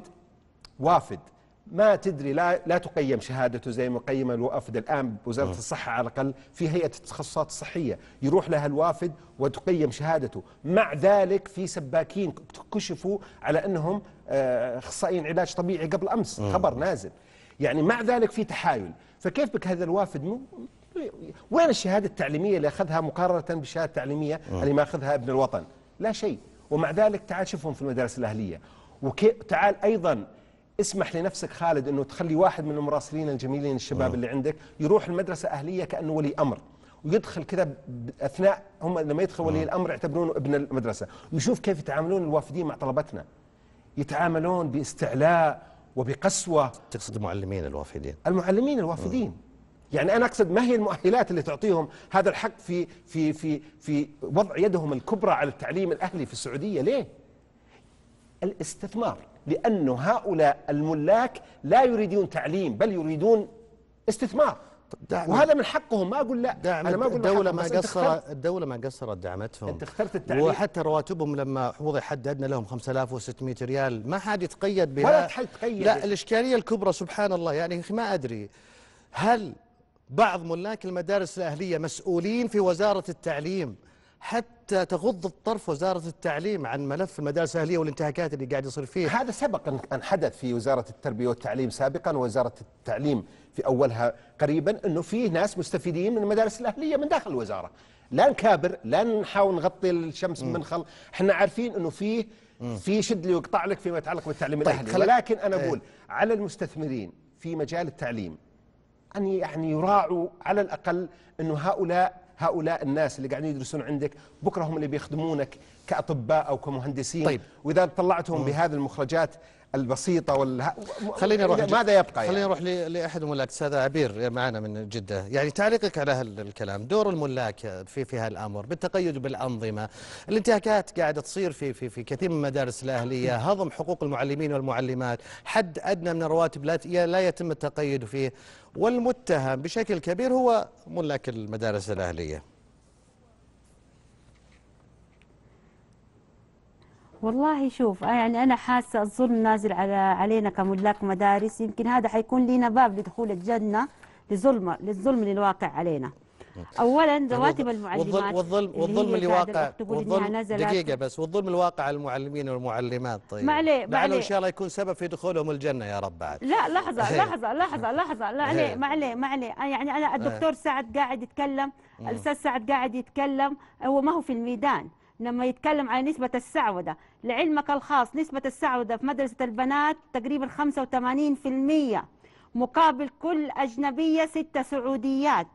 وافد ما تدري لا لا تقيم شهادته زي ما قيم الوافد الان بوزاره آه. الصحه على الاقل في هيئه التخصصات الصحيه يروح لها الوافد وتقيم شهادته مع ذلك في سباكين كشفوا على انهم آه، اخصائيين علاج طبيعي قبل امس آه. خبر نازل يعني مع ذلك في تحايل فكيف بك هذا الوافد مو وين الشهاده التعليميه اللي اخذها مقارنه بالشهاده التعليميه اللي ماخذها ابن الوطن لا شيء ومع ذلك تعال شوفهم في المدارس الاهليه وتعال ايضا اسمح لنفسك خالد انه تخلي واحد من المراسلين الجميلين الشباب أوه. اللي عندك يروح المدرسه اهليه كانه ولي امر ويدخل كذا اثناء هم لما يدخل ولي آه. الامر يعتبرونه ابن المدرسه ويشوف كيف يتعاملون الوافدين مع طلبتنا يتعاملون باستعلاء وبقسوه تقصد المعلمين الوافدين المعلمين الوافدين أوه. يعني انا اقصد ما هي المؤهلات اللي تعطيهم هذا الحق في في في في وضع يدهم الكبرى على التعليم الاهلي في السعوديه ليه الاستثمار لأن هؤلاء الملاك لا يريدون تعليم بل يريدون استثمار وهذا من حقهم ما اقول لا انا ما اقول الدوله ما قصر الدوله ما قصرت دعمتهم انت اخترت التعليم وحتى رواتبهم لما وضع حد ادنى لهم 5600 ريال ما حد يتقيد بها ولا حد يتقيد لا الاشكاليه الكبرى سبحان الله يعني ما ادري هل بعض ملاك المدارس الاهليه مسؤولين في وزاره التعليم حتى تغض الطرف وزارة التعليم عن ملف المدارس الأهلية والانتهاكات اللي قاعد يصير فيه هذا سبق أن حدث في وزارة التربية والتعليم سابقا وزارة التعليم في أولها قريبا أنه فيه ناس مستفيدين من المدارس الأهلية من داخل الوزارة لا نكابر لا نحاول نغطي الشمس من منخل احنا عارفين أنه فيه في شد لي لك فيما يتعلق بالتعليم طيب الأهلي ولكن أنا إيه. أقول على المستثمرين في مجال التعليم أن يعني يراعوا على الأقل أنه هؤلاء هؤلاء الناس اللي قاعدين يدرسون عندك بكره هم اللي بيخدمونك كاطباء او كمهندسين طيب. واذا طلعتهم بهذه المخرجات البسيطة وال... خليني أروح ماذا يبقى يعني؟ خليني أروح لأحد ملاك استاذ عبير معنا من جدة يعني تعليقك على هالكلام دور الملاك في في هالأمر بالتقيد بالأنظمة الانتهاكات قاعدة تصير في في في كثير من المدارس الأهلية [LAUGHS] هضم حقوق المعلمين والمعلمات حد أدنى من الرواتب لا لا يتم التقيد فيه والمتهم بشكل كبير هو ملاك المدارس الأهلية والله شوف يعني انا حاسه الظلم نازل على علينا كملاك مدارس يمكن هذا حيكون لنا باب لدخول الجنه لظلم للظلم للواقع علينا اولا يعني رواتب المعلمات والظلم والظلم اللي واقع والظلم دقيقه بس والظلم الواقع على المعلمين والمعلمات طيب معليه معليه ان شاء الله يكون سبب في دخولهم الجنه يا رب بعد لا لحظه إيه. لحظه لحظه لحظه إيه. معليه معليه معليه آه، يعني انا إيه. الدكتور سعد قاعد يتكلم الاستاذ سعد قاعد يتكلم هو ما هو في الميدان لما يتكلم على نسبة السعودة لعلمك الخاص نسبة السعودة في مدرسة البنات تقريبا 85% مقابل كل أجنبية ستة سعوديات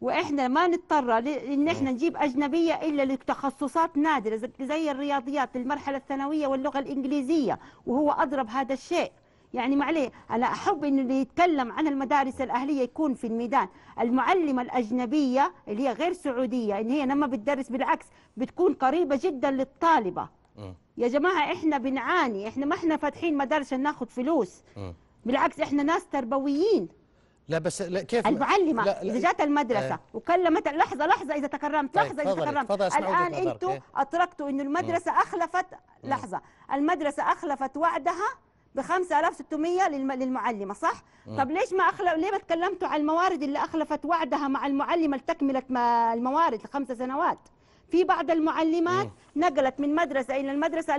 واحنا ما نضطر ان احنا نجيب اجنبيه الا لتخصصات نادره زي الرياضيات المرحله الثانويه واللغه الانجليزيه وهو اضرب هذا الشيء يعني معليه أنا أحب أنه اللي يتكلم عن المدارس الأهلية يكون في الميدان المعلمة الأجنبية اللي هي غير سعودية إن هي لما بتدرس بالعكس بتكون قريبة جدا للطالبة م. يا جماعة إحنا بنعاني إحنا ما إحنا فاتحين مدارس عشان ناخد فلوس م. بالعكس إحنا ناس تربويين لا بس لا كيف المعلمة لا لا إذا جات المدرسة آه وكلمت لحظة لحظة إذا تكرمت طيب لحظة إذا تكرمت الآن أنتم اتركتوا إنه المدرسة أخلفت لحظة المدرسة أخلفت وعدها ب 5600 للمعلمه صح؟ م. طب ليش ما أخلف ليه ما تكلمتوا عن الموارد اللي اخلفت وعدها مع المعلمه لتكمله الموارد لخمس سنوات؟ في بعض المعلمات نقلت من مدرسة إلى المدرسة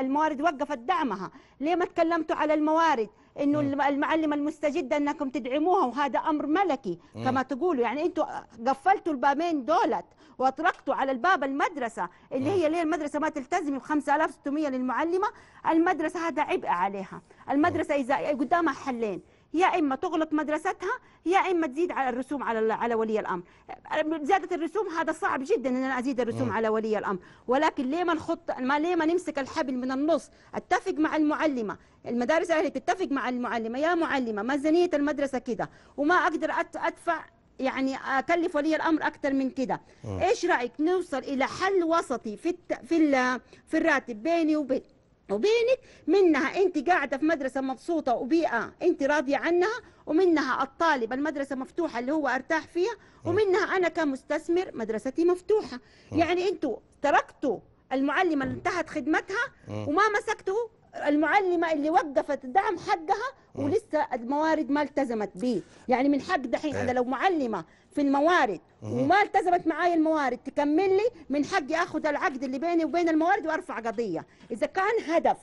الموارد وقفت دعمها ليه ما تكلمتوا على الموارد انه المعلمه المستجده انكم تدعموها وهذا امر ملكي مم. كما تقولوا يعني أنتوا قفلتوا البابين دولت واتركتوا على الباب المدرسه اللي مم. هي ليه المدرسه ما تلتزم ب 5600 للمعلمه المدرسه هذا عبء عليها المدرسه اذا قدامها حلين يا اما تغلق مدرستها يا اما تزيد على الرسوم على على ولي الامر زياده الرسوم هذا صعب جدا ان انا ازيد الرسوم م. على ولي الامر ولكن ليه ما نخط ما ليه ما نمسك الحبل من النص اتفق مع المعلمه المدارس الاهليه تتفق مع المعلمه يا معلمه ميزانيه المدرسه كده وما اقدر ادفع يعني اكلف ولي الامر اكثر من كده آه. ايش رايك نوصل الى حل وسطي في الت... في ال... في الراتب بيني وبين وبينك منها انت قاعده في مدرسه مبسوطه وبيئه انت راضيه عنها ومنها الطالب المدرسه مفتوحه اللي هو ارتاح فيها ومنها انا كمستثمر مدرستي مفتوحه يعني انتوا تركتوا المعلمه اللي انتهت خدمتها وما مسكته المعلمه اللي وقفت دعم حقها ولسه الموارد ما التزمت به يعني من حق دحين إيه. انا لو معلمه في الموارد وما التزمت معايا الموارد تكمل لي من حقي اخذ العقد اللي بيني وبين الموارد وارفع قضيه اذا كان هدف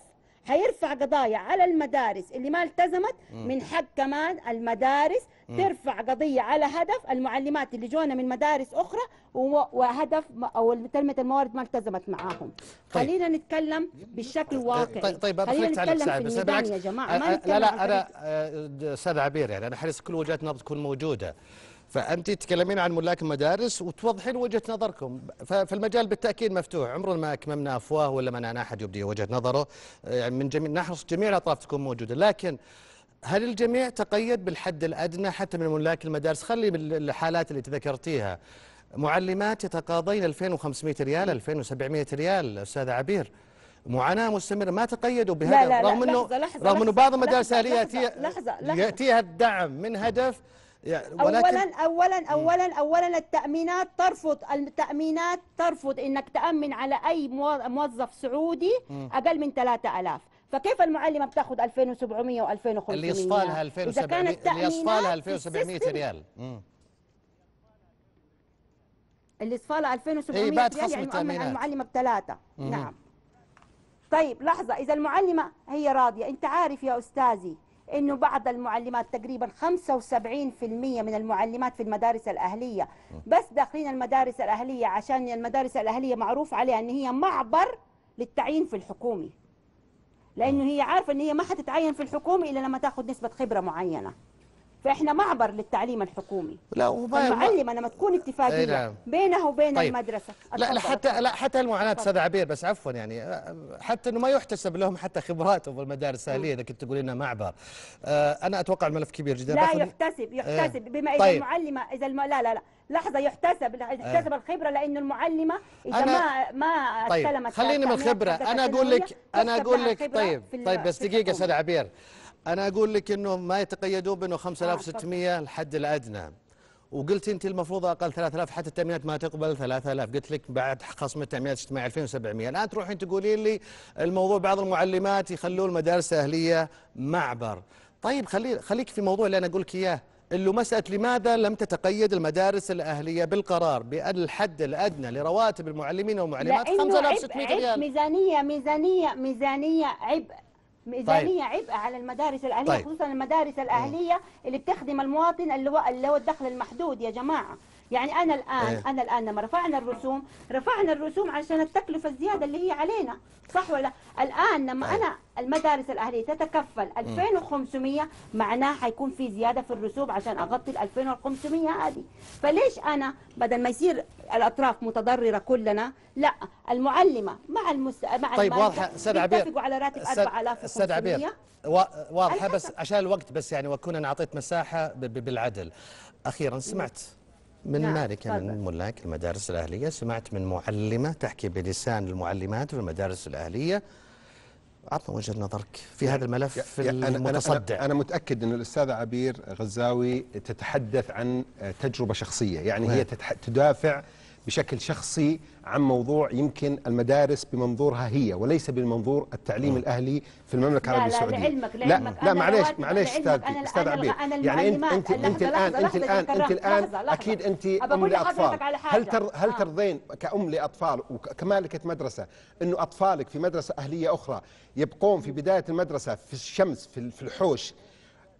هيرفع قضايا على المدارس اللي ما التزمت من حق كمان المدارس ترفع قضية على هدف المعلمات اللي جونا من مدارس أخرى وهدف او تنميه الموارد ما التزمت معاهم طيب. خلينا نتكلم بالشكل الواقعي طيب،, طيب, طيب خلينا نتكلم في الميدان يا جماعه ما لا لا انا استاذ عبير يعني انا حريص كل وجهات النظر تكون موجوده فانت تتكلمين عن ملاك المدارس وتوضحين وجهه نظركم فالمجال بالتاكيد مفتوح عمرنا ما اكممنا افواه ولا منعنا احد يبدي وجهه نظره يعني من جميع نحرص جميع الاطراف تكون موجوده لكن هل الجميع تقيد بالحد الادنى حتى من ملاك المدارس خلي بالحالات اللي تذكرتيها معلمات يتقاضين 2500 ريال 2700 ريال استاذ عبير معاناه مستمره ما تقيدوا بهذا لا لا لا رغم انه رغم انه بعض المدارس ياتيها لحظة لحظة ياتيها الدعم من هدف ولكن اولا اولا اولا اولا التامينات ترفض التامينات ترفض انك تامن على اي موظف سعودي اقل من 3000 فكيف المعلمه بتاخذ 2700 و2500 اللي يصفالها 2700 اللي يصفالها 2700 ريال صفاله 2700 هي بعد خصم يعني التأمينات يعني المعلمة بثلاثة نعم طيب لحظة إذا المعلمة هي راضية أنت عارف يا أستاذي انه بعض المعلمات تقريبا 75% من المعلمات في المدارس الاهليه بس داخلين المدارس الاهليه عشان المدارس الاهليه معروف عليها ان هي معبر للتعيين في الحكومي لانه هي عارفه ان هي ما حتتعين في الحكومي الا لما تاخذ نسبه خبره معينه فاحنا معبر للتعليم الحكومي لا المعلم انا لما تكون اتفاقيه ايه نعم. بينه وبين طيب. المدرسه لا, لا حتى لا حتى المعاناه استاذ عبير بس عفوا يعني حتى انه ما يحتسب لهم حتى خبراتهم في المدارس الاهليه اذا كنت لنا معبر آه انا اتوقع الملف كبير جدا لا يحتسب إيه. يحتسب بما اذا طيب. المعلمه اذا الم... لا لا لا لحظه يحتسب إيه. يحتسب الخبره لانه المعلمه اذا أنا ما ما طيب. استلمت خليني من الخبره انا اقول لك انا اقول لك طيب طيب بس دقيقه استاذ عبير انا اقول لك انه ما يتقيدون بانه 5600 الحد الادنى وقلت انت المفروض اقل 3000 حتى التامينات ما تقبل 3000 قلت لك بعد خصم التامينات الاجتماعيه 2700 الان تروحين تقولين لي الموضوع بعض المعلمات يخلون المدارس الاهليه معبر طيب خلي خليك في موضوع اللي انا اقول لك اياه اللي مسألة لماذا لم تتقيد المدارس الأهلية بالقرار بأن الحد الأدنى لرواتب المعلمين والمعلمات 5600 ريال ميزانية ميزانية ميزانية عبء ميزانيه طيب. عبء على المدارس الاهليه طيب. خصوصا المدارس الاهليه اللي بتخدم المواطن اللي هو اللي هو الدخل المحدود يا جماعه يعني انا الان أيه. انا الان لما رفعنا الرسوم رفعنا الرسوم عشان التكلفه الزياده اللي هي علينا صح ولا الان لما أيه. انا المدارس الاهليه تتكفل 2500 إيه. معناه حيكون في زياده في الرسوم عشان اغطي ال 2500 هذه فليش انا بدل ما يصير الاطراف متضرره كلنا لا المعلمه مع المس... مع طيب واضحه استاذ عبير على راتب 4500 استاذ واضحه بس عشان الوقت بس يعني واكون انا اعطيت مساحه بالعدل اخيرا سمعت من نعم. مالك يعني من ملاك المدارس الأهلية سمعت من معلمة تحكي بلسان المعلمات في المدارس الأهلية عطنا وجهة نظرك في هذا الملف المتصدع أنا, أنا متأكد أن الأستاذة عبير غزاوي تتحدث عن تجربة شخصية يعني هي نعم. تدافع بشكل شخصي عن موضوع يمكن المدارس بمنظورها هي وليس بمنظور التعليم آه. الاهلي في المملكه العربيه السعوديه لا لعلمك لعلمك لا لا معليش معليش استاذتي استاذ عبير يعني انت انت انت الان انت الان انت الان اكيد انت ام لاطفال هل تر هل آه. ترضين كأم لأطفال وكمالكة مدرسة أنه أطفالك في مدرسة أهلية أخرى يبقون في بداية المدرسة في الشمس في الحوش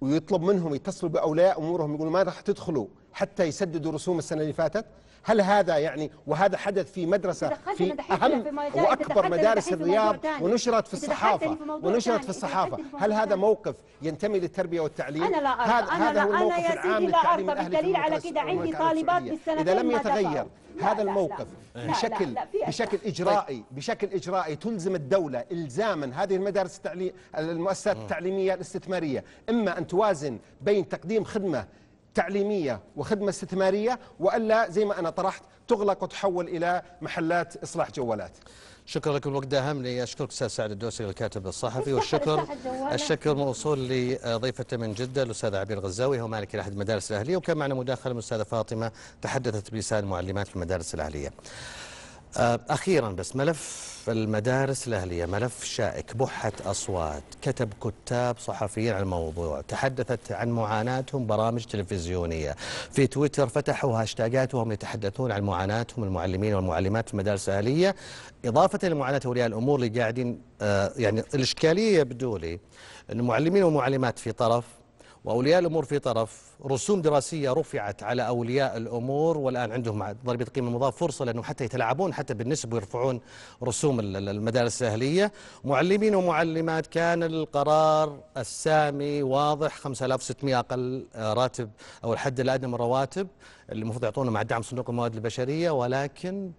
ويطلب منهم يتصلوا بأولياء أمورهم يقولوا ما راح تدخلوا حتى يسددوا رسوم السنة اللي فاتت هل هذا يعني وهذا حدث في مدرسة في أهم وأكبر مدارس الرياض ونشرت في الصحافة ونشرت في الصحافة هل هذا موقف ينتمي للتربية والتعليم أنا لا هذا, أنا هذا هو الموقف العام للتعليم الأهلي على كده عندي طالبات إذا لم يتغير هذا الموقف بشكل بشكل اجرائي بشكل اجرائي تلزم الدوله الزاما هذه المدارس التعليم المؤسسات التعليميه الاستثماريه اما ان توازن بين تقديم خدمه تعليمية وخدمة استثمارية وألا زي ما أنا طرحت تغلق وتحول إلى محلات إصلاح جوالات شكرا لكم الوقت أهم لي أشكرك أستاذ سعد الدوسري الكاتب الصحفي والشكر الشكر موصول لضيفته من جدة الأستاذ عبير الغزاوي هو مالك أحد المدارس الأهلية وكان معنا مداخلة من الأستاذة فاطمة تحدثت بلسان معلمات المدارس الأهلية آه، أخيرا بس ملف المدارس الأهلية ملف شائك بحة أصوات كتب كتاب صحفيين عن الموضوع تحدثت عن معاناتهم برامج تلفزيونية في تويتر فتحوا هاشتاجات وهم يتحدثون عن معاناتهم المعلمين والمعلمات في المدارس الأهلية إضافة لمعاناة أولياء الأمور اللي قاعدين آه، يعني الإشكالية يبدو لي أن المعلمين والمعلمات في طرف وأولياء الأمور في طرف رسوم دراسية رفعت على أولياء الأمور والآن عندهم ضريبة القيمة المضافة فرصة لانه حتى يتلاعبون حتى بالنسب ويرفعون رسوم المدارس الأهلية معلمين ومعلمات كان القرار السامي واضح 5600 أقل آه، راتب أو الحد الأدنى من الرواتب اللي المفروض يعطونه مع دعم صندوق المواد البشرية ولكن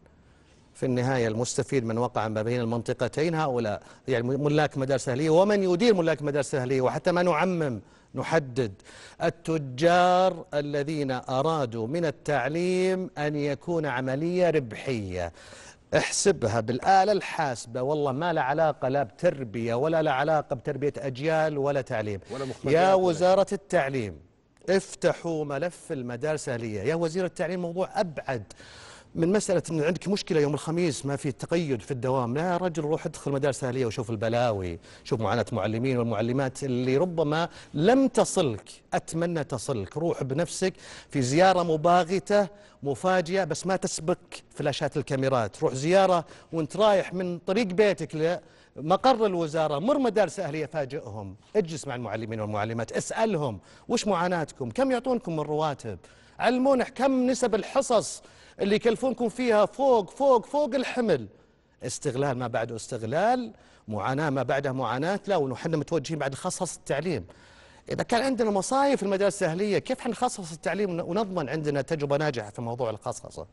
في النهاية المستفيد من وقع ما بين المنطقتين هؤلاء يعني ملاك مدارس أهلية ومن يدير ملاك مدارس أهلية وحتى ما نعمم نحدد التجار الذين أرادوا من التعليم أن يكون عملية ربحية احسبها بالآلة الحاسبة والله ما لا علاقة لا بتربية ولا لا علاقة بتربية أجيال ولا تعليم ولا يا وزارة التعليم افتحوا ملف المدارس الأهلية يا وزير التعليم موضوع أبعد من مسألة أن عندك مشكلة يوم الخميس ما في تقيد في الدوام لا يا رجل روح ادخل مدارس أهلية وشوف البلاوي شوف معاناة المعلمين والمعلمات اللي ربما لم تصلك أتمنى تصلك روح بنفسك في زيارة مباغتة مفاجئة بس ما تسبك فلاشات الكاميرات روح زيارة وانت رايح من طريق بيتك مقر الوزارة مر مدارس أهلية فاجئهم اجلس مع المعلمين والمعلمات اسألهم وش معاناتكم كم يعطونكم من رواتب علمونا كم نسب الحصص اللي يكلفونكم فيها فوق فوق فوق الحمل استغلال ما بعده استغلال معاناة ما بعدها معاناة لا ونحن متوجهين بعد خصص التعليم إذا كان عندنا مصايف المدارس الأهلية كيف حنخصص التعليم ونضمن عندنا تجربة ناجحة في موضوع الخصصة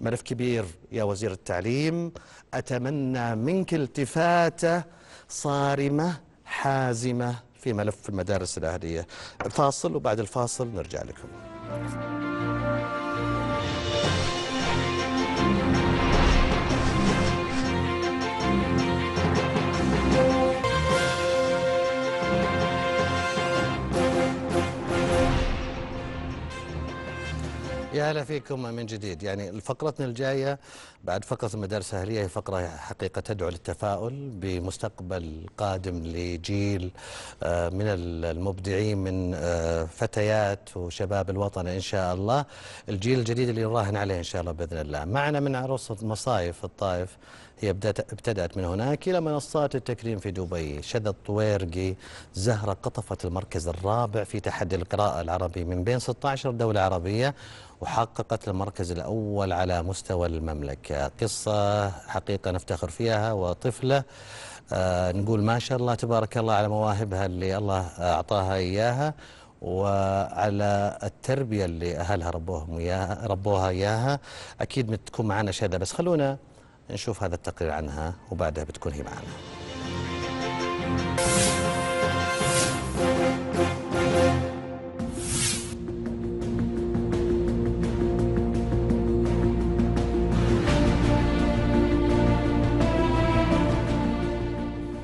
ملف كبير يا وزير التعليم أتمنى منك التفاتة صارمة حازمة في ملف المدارس الأهلية فاصل وبعد الفاصل نرجع لكم يا هلا فيكم من جديد يعني فقرتنا الجاية بعد فقرة المدارس الأهلية هي فقرة حقيقة تدعو للتفاؤل بمستقبل قادم لجيل آه، من المبدعين من آه، فتيات وشباب الوطن إن شاء الله الجيل الجديد اللي نراهن عليه إن شاء الله بإذن الله معنا من عروسة مصايف الطائف هي ابتدأت من هناك إلى منصات التكريم في دبي شذى الطويرقي زهرة قطفت المركز الرابع في تحدي القراءة العربي من بين 16 دولة عربية وحققت المركز الأول على مستوى المملكة قصة حقيقة نفتخر فيها وطفلة آه نقول ما شاء الله تبارك الله على مواهبها اللي الله أعطاها إياها وعلى التربية اللي أهلها ربوهم إياها ربوها إياها أكيد بتكون معنا شهادة بس خلونا نشوف هذا التقرير عنها وبعدها بتكون هي معنا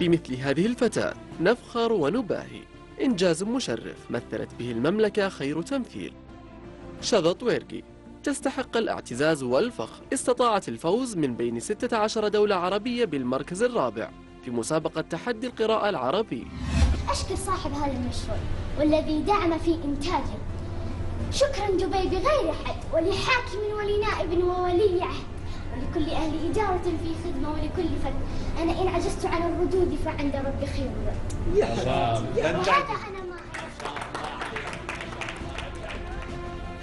بمثل هذه الفتاة نفخر ونباهي إنجاز مشرف مثلت به المملكة خير تمثيل شذط طويرقي تستحق الاعتزاز والفخر استطاعت الفوز من بين 16 دولة عربية بالمركز الرابع في مسابقة تحدي القراءة العربي أشكر صاحب هذا المشروع والذي دعم في إنتاجه شكرا دبي بغير حد ولحاكم ولنائب وولي عهد ولكل أهل إدارة في خدمة ولكل فرد أنا إن عجزت عن الردود فعند ربي خير الرد يا سلام وهذا أنا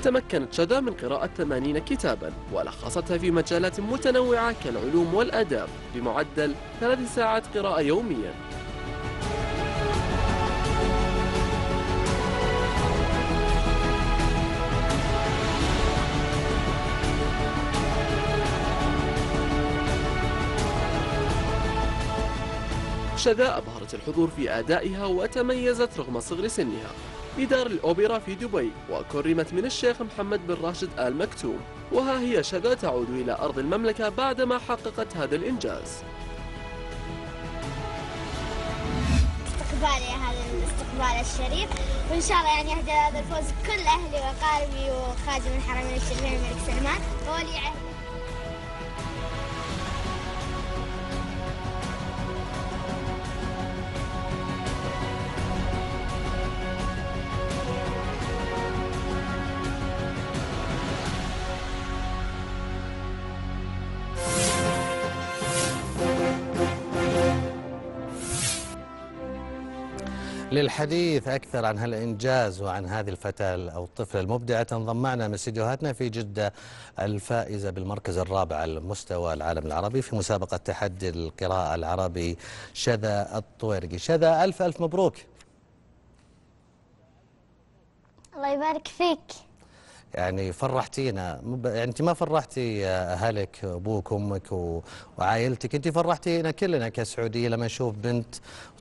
تمكنت شدا من قراءة 80 كتابا ولخصتها في مجالات متنوعة كالعلوم والأداب بمعدل ثلاث ساعات قراءة يوميا شذا أبهرت الحضور في أدائها وتميزت رغم صغر سنها بدار الأوبرا في دبي وكرمت من الشيخ محمد بن راشد آل مكتوم وها هي شذا تعود إلى أرض المملكة بعدما حققت هذا الإنجاز استقبالي هذا الاستقبال الشريف وان شاء الله يعني يهدي هذا الفوز كل اهلي وقاربي وخادم الحرمين الشريفين الملك سلمان وولي عهدي للحديث أكثر عن هالإنجاز وعن هذه الفتاة أو الطفلة المبدعة تنضم معنا من استديوهاتنا في جدة الفائزة بالمركز الرابع على مستوى العالم العربي في مسابقة تحدي القراءة العربي شذا الطويرقي شذا ألف ألف مبروك الله يبارك فيك يعني فرحتينا يعني انت ما فرحتي اهلك ابوك امك وعائلتك انت فرحتينا كلنا كسعوديه لما نشوف بنت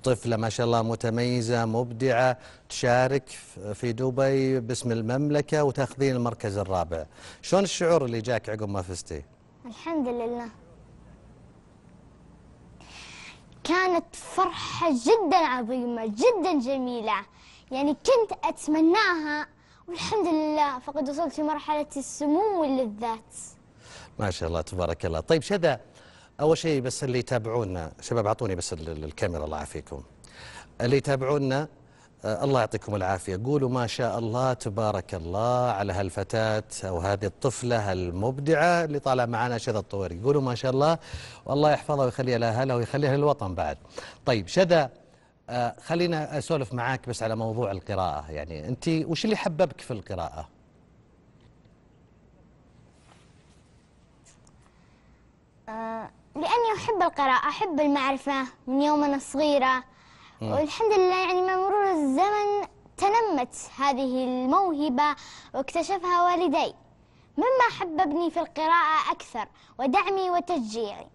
طفلة ما شاء الله متميزة مبدعة تشارك في دبي باسم المملكة وتاخذين المركز الرابع شلون الشعور اللي جاك عقب ما فزتي؟ الحمد لله كانت فرحة جدا عظيمة جدا جميلة يعني كنت أتمناها والحمد لله فقد وصلت لمرحلة السمو واللذات ما شاء الله تبارك الله طيب شذا أول شيء بس اللي يتابعونا شباب أعطوني بس الكاميرا الله يعافيكم اللي يتابعونا آه، الله يعطيكم العافية قولوا ما شاء الله تبارك الله على هالفتاة أو هذه الطفلة المبدعة اللي طالع معنا شذا الطوري قولوا ما شاء الله والله يحفظها ويخليها لأهلها ويخليها للوطن بعد طيب شذا آه، خلينا أسولف معاك بس على موضوع القراءة يعني أنت وش اللي حببك في القراءة آه لأني أحب القراءة أحب المعرفة من يوم أنا صغيرة مم. والحمد لله يعني مع مرور الزمن تنمت هذه الموهبة واكتشفها والدي مما حببني في القراءة أكثر ودعمي وتشجيعي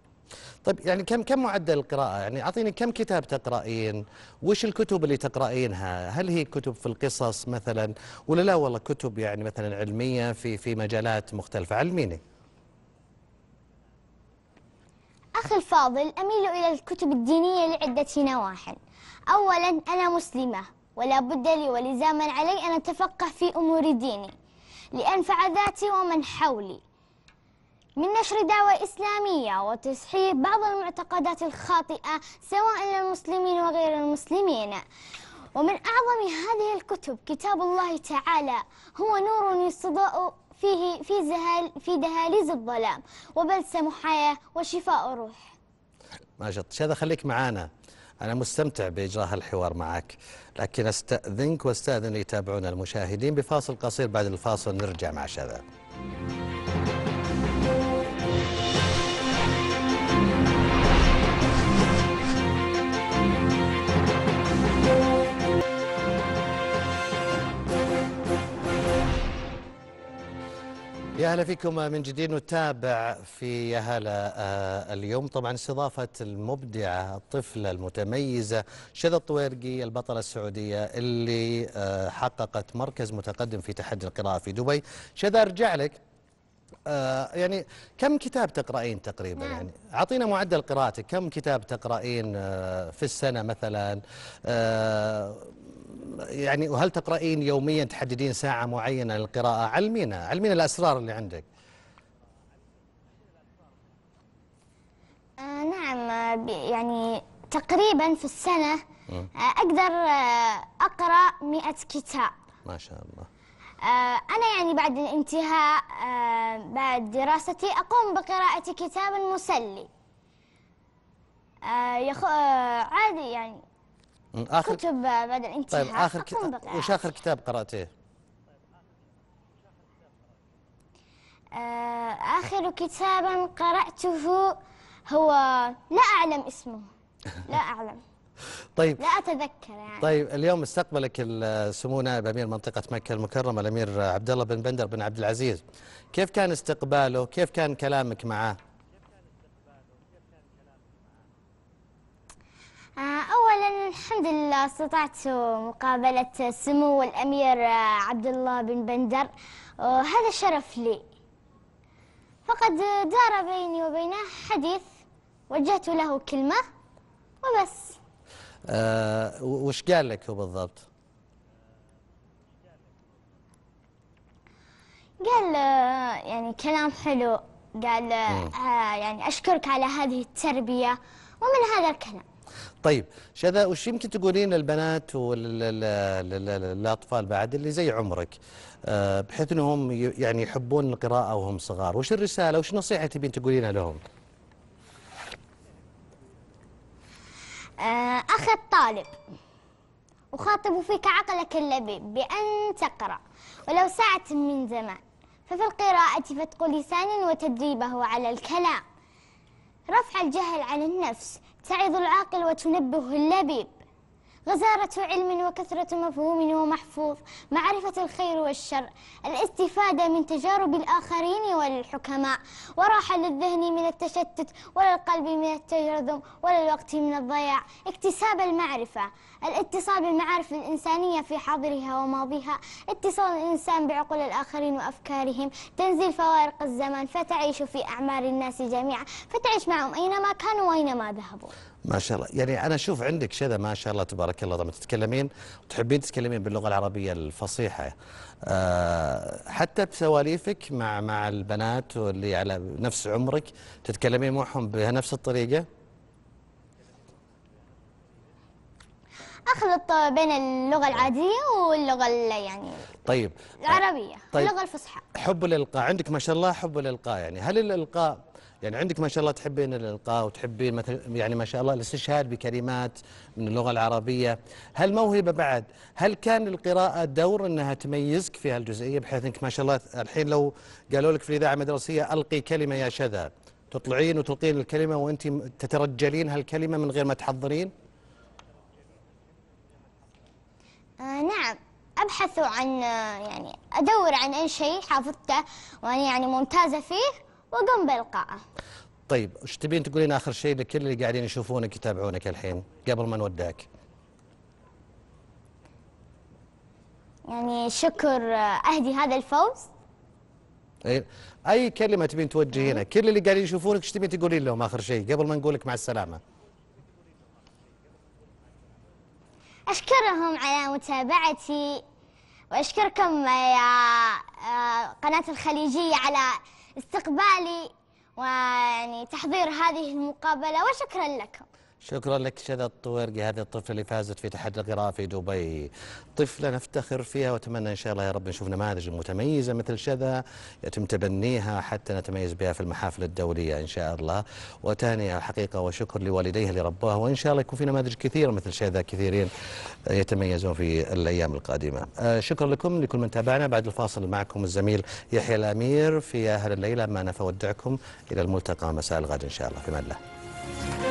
طيب يعني كم كم معدل القراءة؟ يعني أعطيني كم كتاب تقرأين؟ وش الكتب اللي تقرأينها؟ هل هي كتب في القصص مثلا ولا لا والله كتب يعني مثلا علمية في في مجالات مختلفة؟ علميني. أخي الفاضل أميل إلى الكتب الدينية لعدة نواحٍ أولاً أنا مسلمة ولا بد لي ولزاما علي أن أتفقه في أمور ديني لأنفع ذاتي ومن حولي من نشر دعوة إسلامية وتصحيح بعض المعتقدات الخاطئة سواء للمسلمين وغير المسلمين ومن أعظم هذه الكتب كتاب الله تعالى هو نور يستضاء فيه في زهال في دهاليز الظلام وبلسم حياه وشفاء روح ما شاء شذا خليك معانا أنا مستمتع بإجراء الحوار معك لكن أستأذنك وأستأذن يتابعونا المشاهدين بفاصل قصير بعد الفاصل نرجع مع شذا يا هلا فيكم من جديد نتابع في يا هلا آه، اليوم طبعا استضافة المبدعة الطفلة المتميزة شذا الطويرقي البطلة السعودية اللي آه، حققت مركز متقدم في تحدي القراءة في دبي شذا ارجع لك آه، يعني كم كتاب تقرأين تقريبا نعم. يعني أعطينا معدل قراءتك كم كتاب تقرأين في السنة مثلا يعني وهل تقرأين يوميا تحددين ساعة معينة للقراءة علمينا علمينا الأسرار اللي عندك آه نعم يعني تقريبا في السنة آه أقدر آه، أقرأ مئة كتاب ما شاء الله آه، أنا يعني بعد الانتهاء آه، بعد دراستي أقوم بقراءة كتاب مسلي يخ... عادي يعني آخر كتب بعد الانتهاء طيب آخر كتاب وش آخر كتاب قرأته؟ آه، آخر كتاب قرأته هو لا أعلم اسمه لا [LAUGHS] أعلم طيب لا أتذكر يعني طيب اليوم استقبلك سمو نائب أمير منطقة مكة المكرمة الأمير عبد الله بن بندر بن عبد العزيز كيف كان استقباله؟ كيف كان كلامك معه؟ آه، اولا الحمد لله استطعت مقابله سمو الامير عبد الله بن بندر وهذا شرف لي فقد دار بيني وبينه حديث وجهت له كلمه وبس أه وش قال لك هو بالضبط قال يعني كلام حلو قال آه يعني اشكرك على هذه التربيه ومن هذا الكلام طيب شذا وش يمكن تقولين للبنات والاطفال بعد اللي زي عمرك آه، بحيث انهم يعني يحبون القراءه وهم صغار وش الرساله وش نصيحه تبين تقولينها لهم آه، اخ الطالب وخاطب فيك عقلك اللبيب بأن تقرأ ولو ساعة من زمان ففي القراءة فتق لسان وتدريبه على الكلام رفع الجهل عن النفس تعظ العاقل وتنبه اللبيب غزارة علم وكثرة مفهوم ومحفوظ معرفة الخير والشر الاستفادة من تجارب الآخرين والحكماء وراحة للذهن من التشتت ولا القلب من التجرذم ولا الوقت من الضياع اكتساب المعرفة الاتصال بالمعارف الإنسانية في حاضرها وماضيها اتصال الإنسان بعقول الآخرين وأفكارهم تنزيل فوارق الزمان فتعيش في أعمار الناس جميعا فتعيش معهم أينما كانوا وأينما ذهبوا ما شاء الله يعني أنا أشوف عندك شذا ما شاء الله تبارك الله لما تتكلمين وتحبين تتكلمين باللغة العربية الفصيحة أه حتى بسواليفك مع مع البنات واللي على نفس عمرك تتكلمين معهم بنفس الطريقة اخلط بين اللغه العاديه واللغه يعني طيب العربيه طيب. اللغه الفصحى حب الالقاء عندك ما شاء الله حب الالقاء يعني هل الالقاء يعني عندك ما شاء الله تحبين الإلقاء وتحبين مثلا يعني ما شاء الله الاستشهاد بكلمات من اللغة العربية هل موهبة بعد هل كان القراءة دور أنها تميزك في هالجزئية بحيث أنك ما شاء الله الحين لو قالوا لك في الإذاعة المدرسية ألقي كلمة يا شذا تطلعين وتلقين الكلمة وأنت تترجلين هالكلمة من غير ما تحضرين آه نعم أبحث عن آه، يعني أدور عن أي شيء حافظته وأنا يعني ممتازة فيه وقم بالقائه طيب وش تبين تقولين اخر شيء لكل اللي قاعدين يشوفونك يتابعونك الحين قبل ما نودعك يعني شكر آه، اهدي هذا الفوز اي اي كلمه تبين توجهينها أه. كل اللي قاعدين يشوفونك ايش تبين تقولين لهم اخر شيء قبل ما نقولك مع السلامه اشكرهم على متابعتي واشكركم يا آه، قناه الخليجيه على استقبالي ويعني تحضير هذه المقابلة وشكرا لكم شكرا لك شذا الطويرقي هذه الطفله اللي فازت في تحدي القراءه في دبي طفله نفتخر فيها واتمنى ان شاء الله يا رب نشوف نماذج متميزه مثل شذا يتم تبنيها حتى نتميز بها في المحافل الدوليه ان شاء الله وتاني الحقيقه وشكر لوالديها اللي رباها وان شاء الله يكون في نماذج كثيره مثل شذا كثيرين يتميزون في الايام القادمه آه، شكرا لكم لكل من تابعنا بعد الفاصل معكم الزميل يحيى الامير في اهل الليله ما نفودعكم الى الملتقى مساء الغد ان شاء الله في امان الله